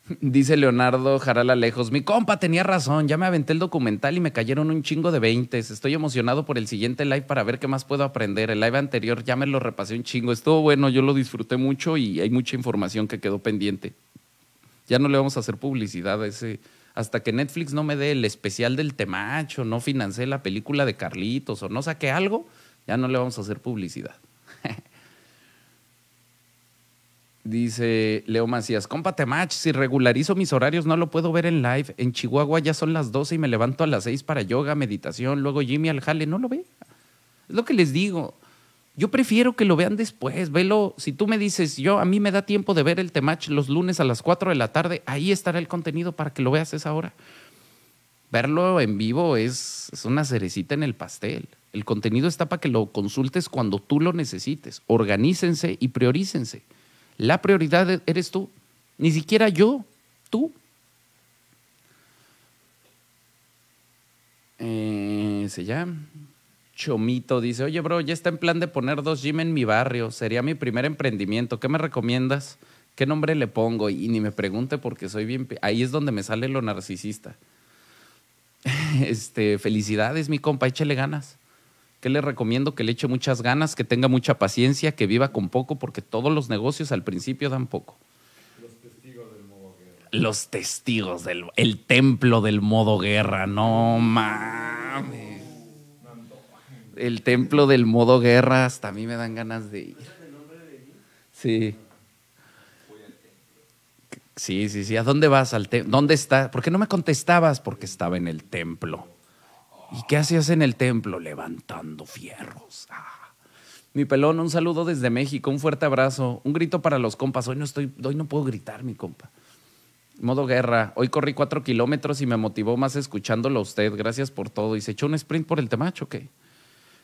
[SPEAKER 1] Dice Leonardo Jarala Lejos, mi compa tenía razón, ya me aventé el documental y me cayeron un chingo de veintes. Estoy emocionado por el siguiente live para ver qué más puedo aprender. El live anterior ya me lo repasé un chingo. Estuvo bueno, yo lo disfruté mucho y hay mucha información que quedó pendiente. Ya no le vamos a hacer publicidad a ese. Hasta que Netflix no me dé el especial del temacho, no financé la película de Carlitos o no saque algo, ya no le vamos a hacer publicidad. Dice Leo Macías, compa match, si regularizo mis horarios no lo puedo ver en live. En Chihuahua ya son las 12 y me levanto a las 6 para yoga, meditación, luego Jimmy al jale, no lo ve. Es lo que les digo. Yo prefiero que lo vean después, velo. Si tú me dices, yo a mí me da tiempo de ver el Temach los lunes a las 4 de la tarde, ahí estará el contenido para que lo veas esa hora. Verlo en vivo es, es una cerecita en el pastel. El contenido está para que lo consultes cuando tú lo necesites. Organícense y priorícense. La prioridad eres tú, ni siquiera yo, tú. Eh, se llama Chomito dice, oye bro, ya está en plan de poner dos gym en mi barrio, sería mi primer emprendimiento, ¿qué me recomiendas? ¿Qué nombre le pongo? Y ni me pregunte porque soy bien... Ahí es donde me sale lo narcisista. Este, felicidades, mi compa, échale ganas. ¿Qué le recomiendo que le eche muchas ganas, que tenga mucha paciencia, que viva con poco, porque todos los negocios al principio dan poco. Los testigos del modo guerra. Los testigos del el templo del modo guerra, no mames. El templo del modo guerra, hasta a mí me dan ganas de ir. Sí. Sí, sí, sí. ¿A dónde vas? Al ¿Dónde está? ¿Por qué no me contestabas? Porque estaba en el templo. ¿Y qué hacías en el templo? Levantando fierros. Ah. Mi pelón, un saludo desde México, un fuerte abrazo, un grito para los compas. Hoy no estoy, hoy no puedo gritar, mi compa. Modo guerra. Hoy corrí cuatro kilómetros y me motivó más escuchándolo a usted. Gracias por todo. Y se echó un sprint por el temacho, ¿qué?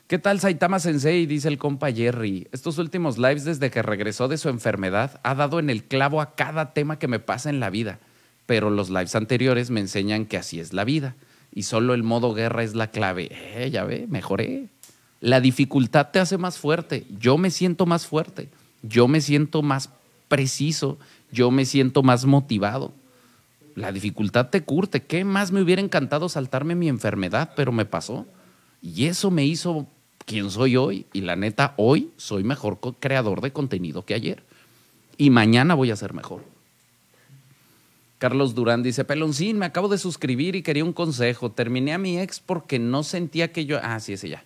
[SPEAKER 1] ¿Qué tal Saitama Sensei? Dice el compa Jerry. Estos últimos lives desde que regresó de su enfermedad ha dado en el clavo a cada tema que me pasa en la vida. Pero los lives anteriores me enseñan que así es la vida y solo el modo guerra es la clave. Eh, ya ve, mejoré. La dificultad te hace más fuerte. Yo me siento más fuerte. Yo me siento más preciso. Yo me siento más motivado. La dificultad te curte. ¿Qué más me hubiera encantado saltarme mi enfermedad? Pero me pasó. Y eso me hizo quien soy hoy. Y la neta, hoy soy mejor creador de contenido que ayer. Y mañana voy a ser mejor. Carlos Durán dice, Peloncín, me acabo de suscribir y quería un consejo. Terminé a mi ex porque no sentía que yo... Ah, sí, ese ya.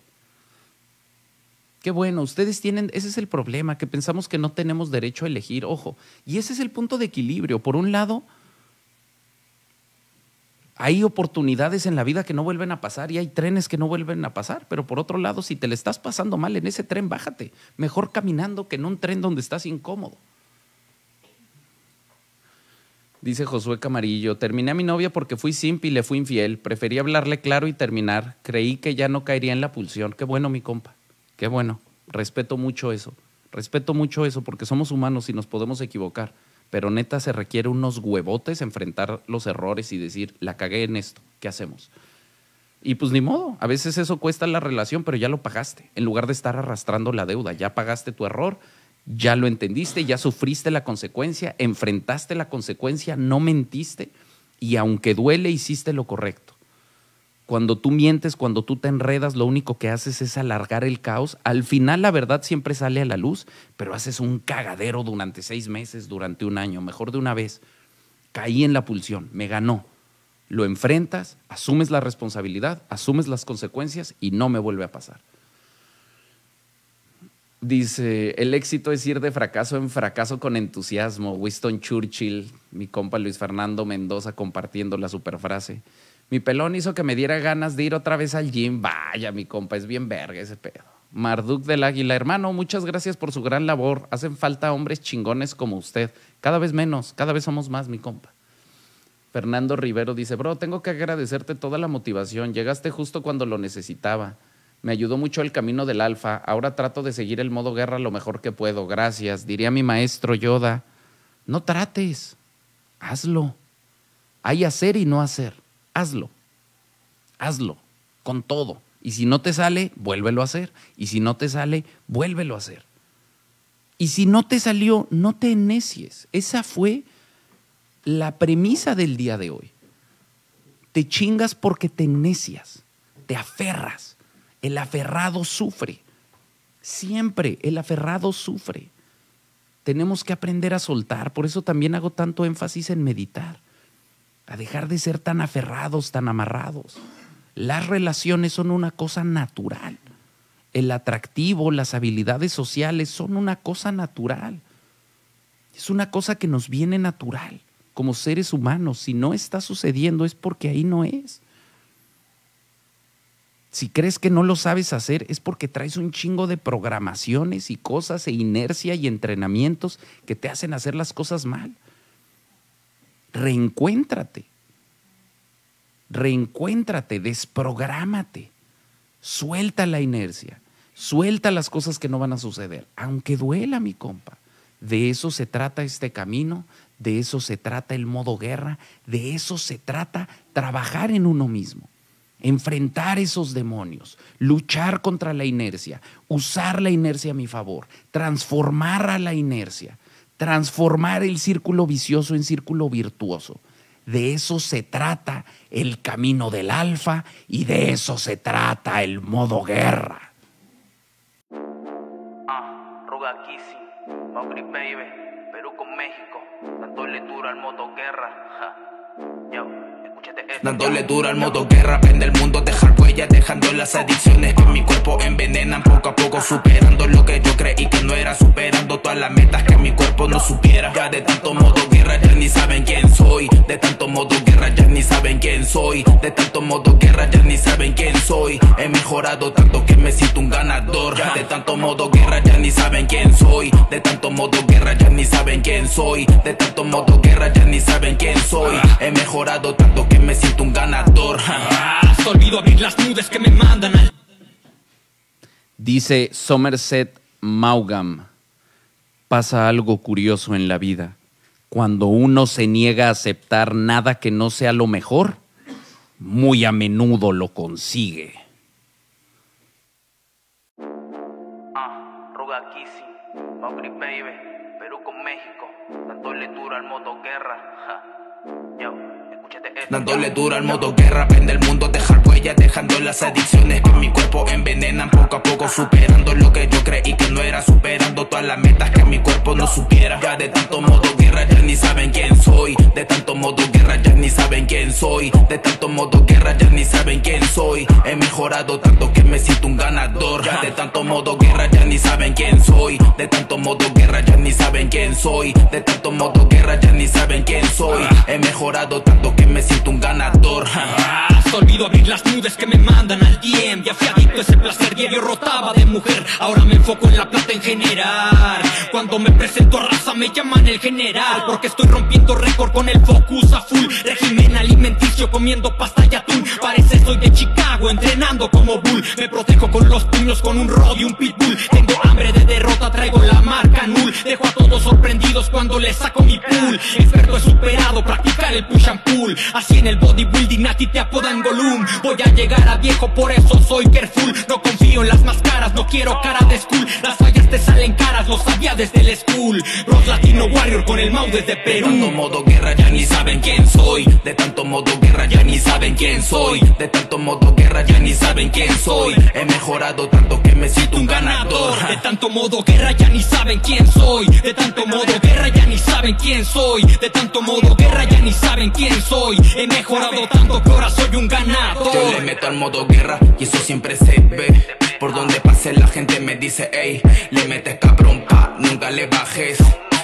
[SPEAKER 1] Qué bueno, ustedes tienen, ese es el problema, que pensamos que no tenemos derecho a elegir, ojo. Y ese es el punto de equilibrio. Por un lado, hay oportunidades en la vida que no vuelven a pasar y hay trenes que no vuelven a pasar, pero por otro lado, si te le estás pasando mal en ese tren, bájate. Mejor caminando que en un tren donde estás incómodo. Dice Josué Camarillo, terminé a mi novia porque fui simple y le fui infiel. Preferí hablarle claro y terminar. Creí que ya no caería en la pulsión. Qué bueno, mi compa. Qué bueno. Respeto mucho eso. Respeto mucho eso porque somos humanos y nos podemos equivocar. Pero neta se requiere unos huevotes enfrentar los errores y decir, la cagué en esto. ¿Qué hacemos? Y pues ni modo, a veces eso cuesta la relación, pero ya lo pagaste. En lugar de estar arrastrando la deuda, ya pagaste tu error ya lo entendiste, ya sufriste la consecuencia, enfrentaste la consecuencia, no mentiste y aunque duele, hiciste lo correcto. Cuando tú mientes, cuando tú te enredas, lo único que haces es alargar el caos. Al final la verdad siempre sale a la luz, pero haces un cagadero durante seis meses, durante un año, mejor de una vez. Caí en la pulsión, me ganó. Lo enfrentas, asumes la responsabilidad, asumes las consecuencias y no me vuelve a pasar. Dice, el éxito es ir de fracaso en fracaso con entusiasmo. Winston Churchill, mi compa Luis Fernando Mendoza compartiendo la superfrase. Mi pelón hizo que me diera ganas de ir otra vez al gym. Vaya, mi compa, es bien verga ese pedo. Marduk del Águila, hermano, muchas gracias por su gran labor. Hacen falta hombres chingones como usted. Cada vez menos, cada vez somos más, mi compa. Fernando Rivero dice, bro, tengo que agradecerte toda la motivación. Llegaste justo cuando lo necesitaba. Me ayudó mucho el camino del alfa. Ahora trato de seguir el modo guerra lo mejor que puedo. Gracias. Diría mi maestro Yoda, no trates, hazlo. Hay hacer y no hacer. Hazlo. Hazlo. Con todo. Y si no te sale, vuélvelo a hacer. Y si no te sale, vuélvelo a hacer. Y si no te salió, no te necies. Esa fue la premisa del día de hoy. Te chingas porque te necias, te aferras el aferrado sufre. Siempre el aferrado sufre. Tenemos que aprender a soltar. Por eso también hago tanto énfasis en meditar. A dejar de ser tan aferrados, tan amarrados. Las relaciones son una cosa natural. El atractivo, las habilidades sociales son una cosa natural. Es una cosa que nos viene natural como seres humanos. Si no está sucediendo es porque ahí no es. Si crees que no lo sabes hacer es porque traes un chingo de programaciones y cosas e inercia y entrenamientos que te hacen hacer las cosas mal. Reencuéntrate. Reencuéntrate, desprográmate. Suelta la inercia. Suelta las cosas que no van a suceder, aunque duela, mi compa. De eso se trata este camino, de eso se trata el modo guerra, de eso se trata trabajar en uno mismo enfrentar esos demonios, luchar contra la inercia, usar la inercia a mi favor, transformar a la inercia, transformar el círculo vicioso en círculo virtuoso. De eso se trata el camino del alfa y de eso se trata el modo guerra.
[SPEAKER 2] Ah, Perú con México, al modo guerra. Dándole dura al modo guerra, prende el mundo, dejar huellas, dejando las adicciones que mi cuerpo envenenan poco a poco, superando lo que yo creí que no era, superando todas las metas que mi cuerpo no supiera. Ya de tanto modo guerra, ya ni saben quién soy. De tanto modo guerra, ya ni saben quién soy. De tanto modo guerra, ya ni saben quién soy. He mejorado tanto que me siento un ganador. Ya de tanto modo guerra, ya ni saben quién soy. De tanto modo guerra, ya ni saben quién soy. De tanto modo guerra, ya ni saben quién soy. He mejorado tanto que me siento un ganador. Olvido abrir las nudes que me mandan
[SPEAKER 1] Dice Somerset Maugham, pasa algo curioso en la vida. Cuando uno se niega a aceptar nada que no sea lo mejor, muy a menudo lo consigue.
[SPEAKER 2] Ah, Le dura al modo guerra, vende el mundo, dejar ya dejando las adicciones que mi cuerpo envenenan poco a poco superando lo que yo creí que no era superando todas las metas que mi cuerpo no supiera ya de tanto modo guerra ya ni saben quién soy de tanto modo guerra ya ni saben quién soy de tanto modo guerra ya ni saben quién soy he mejorado tanto que me siento un ganador ya de tanto modo guerra ya ni saben quién soy de tanto modo guerra ya ni saben quién soy de tanto modo guerra ya ni saben quién soy he mejorado tanto que me siento un ganador Olvido abrir las nudes que me mandan al DM Ya fui ese placer, diario rotaba de mujer Ahora me enfoco en la plata en general Cuando me presento a raza me llaman el general Porque estoy rompiendo récord con el focus a full Régimen alimenticio comiendo pasta y atún Parece soy de Chicago entrenando como bull Me protejo con los puños con un rod y un pitbull Tengo hambre de derrota, traigo la marca null Dejo a todos sorprendidos cuando les saco mi pool Experto he superado, practicar el push and pull Así en el bodybuilding a te apodan Voy a llegar a viejo, por eso soy careful No confío en las máscaras, no quiero cara de school Las fallas te salen caras, lo sabía desde el school Bros Latino Warrior con el Mau desde Perú De tanto modo guerra ya ni saben quién soy De tanto modo guerra ya ni saben quién soy De tanto modo guerra ya ni saben quién soy He mejorado tanto que me siento un ganador De tanto modo guerra ya ni saben quién soy De tanto modo guerra ya ni saben quién soy De tanto modo guerra ya ni saben quién soy He mejorado tanto que ahora soy un ganador yo le meto al modo guerra y eso siempre se ve. Por donde pase la gente me dice, hey, le metes cabrón pa, nunca le bajes.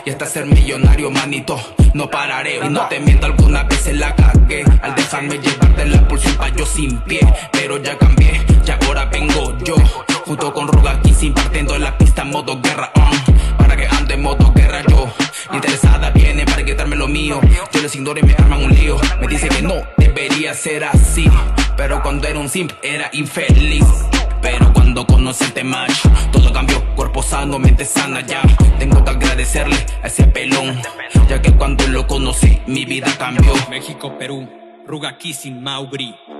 [SPEAKER 2] Y hasta ser millonario, manito, no pararé. Y no te miento, alguna vez en la cagué. Al dejarme llevarte la pulsión pa' yo sin pie. Pero ya cambié, ya ahora vengo yo. Junto con Ruga sin partiendo la pista, modo guerra uh. Para que ande modo guerra yo. Interesada viene para quitarme lo mío. Yo les ignoro y me arman un lío. Me dice que no, te debería ser así. Pero cuando era un simp era infeliz. Pero cuando conocí este match, todo cambió, cuerpo sano, mente sana ya. Tengo que agradecerle a ese pelón, ya que cuando lo conocí, mi vida cambió. México, Perú, Ruga Kissing, Mauri.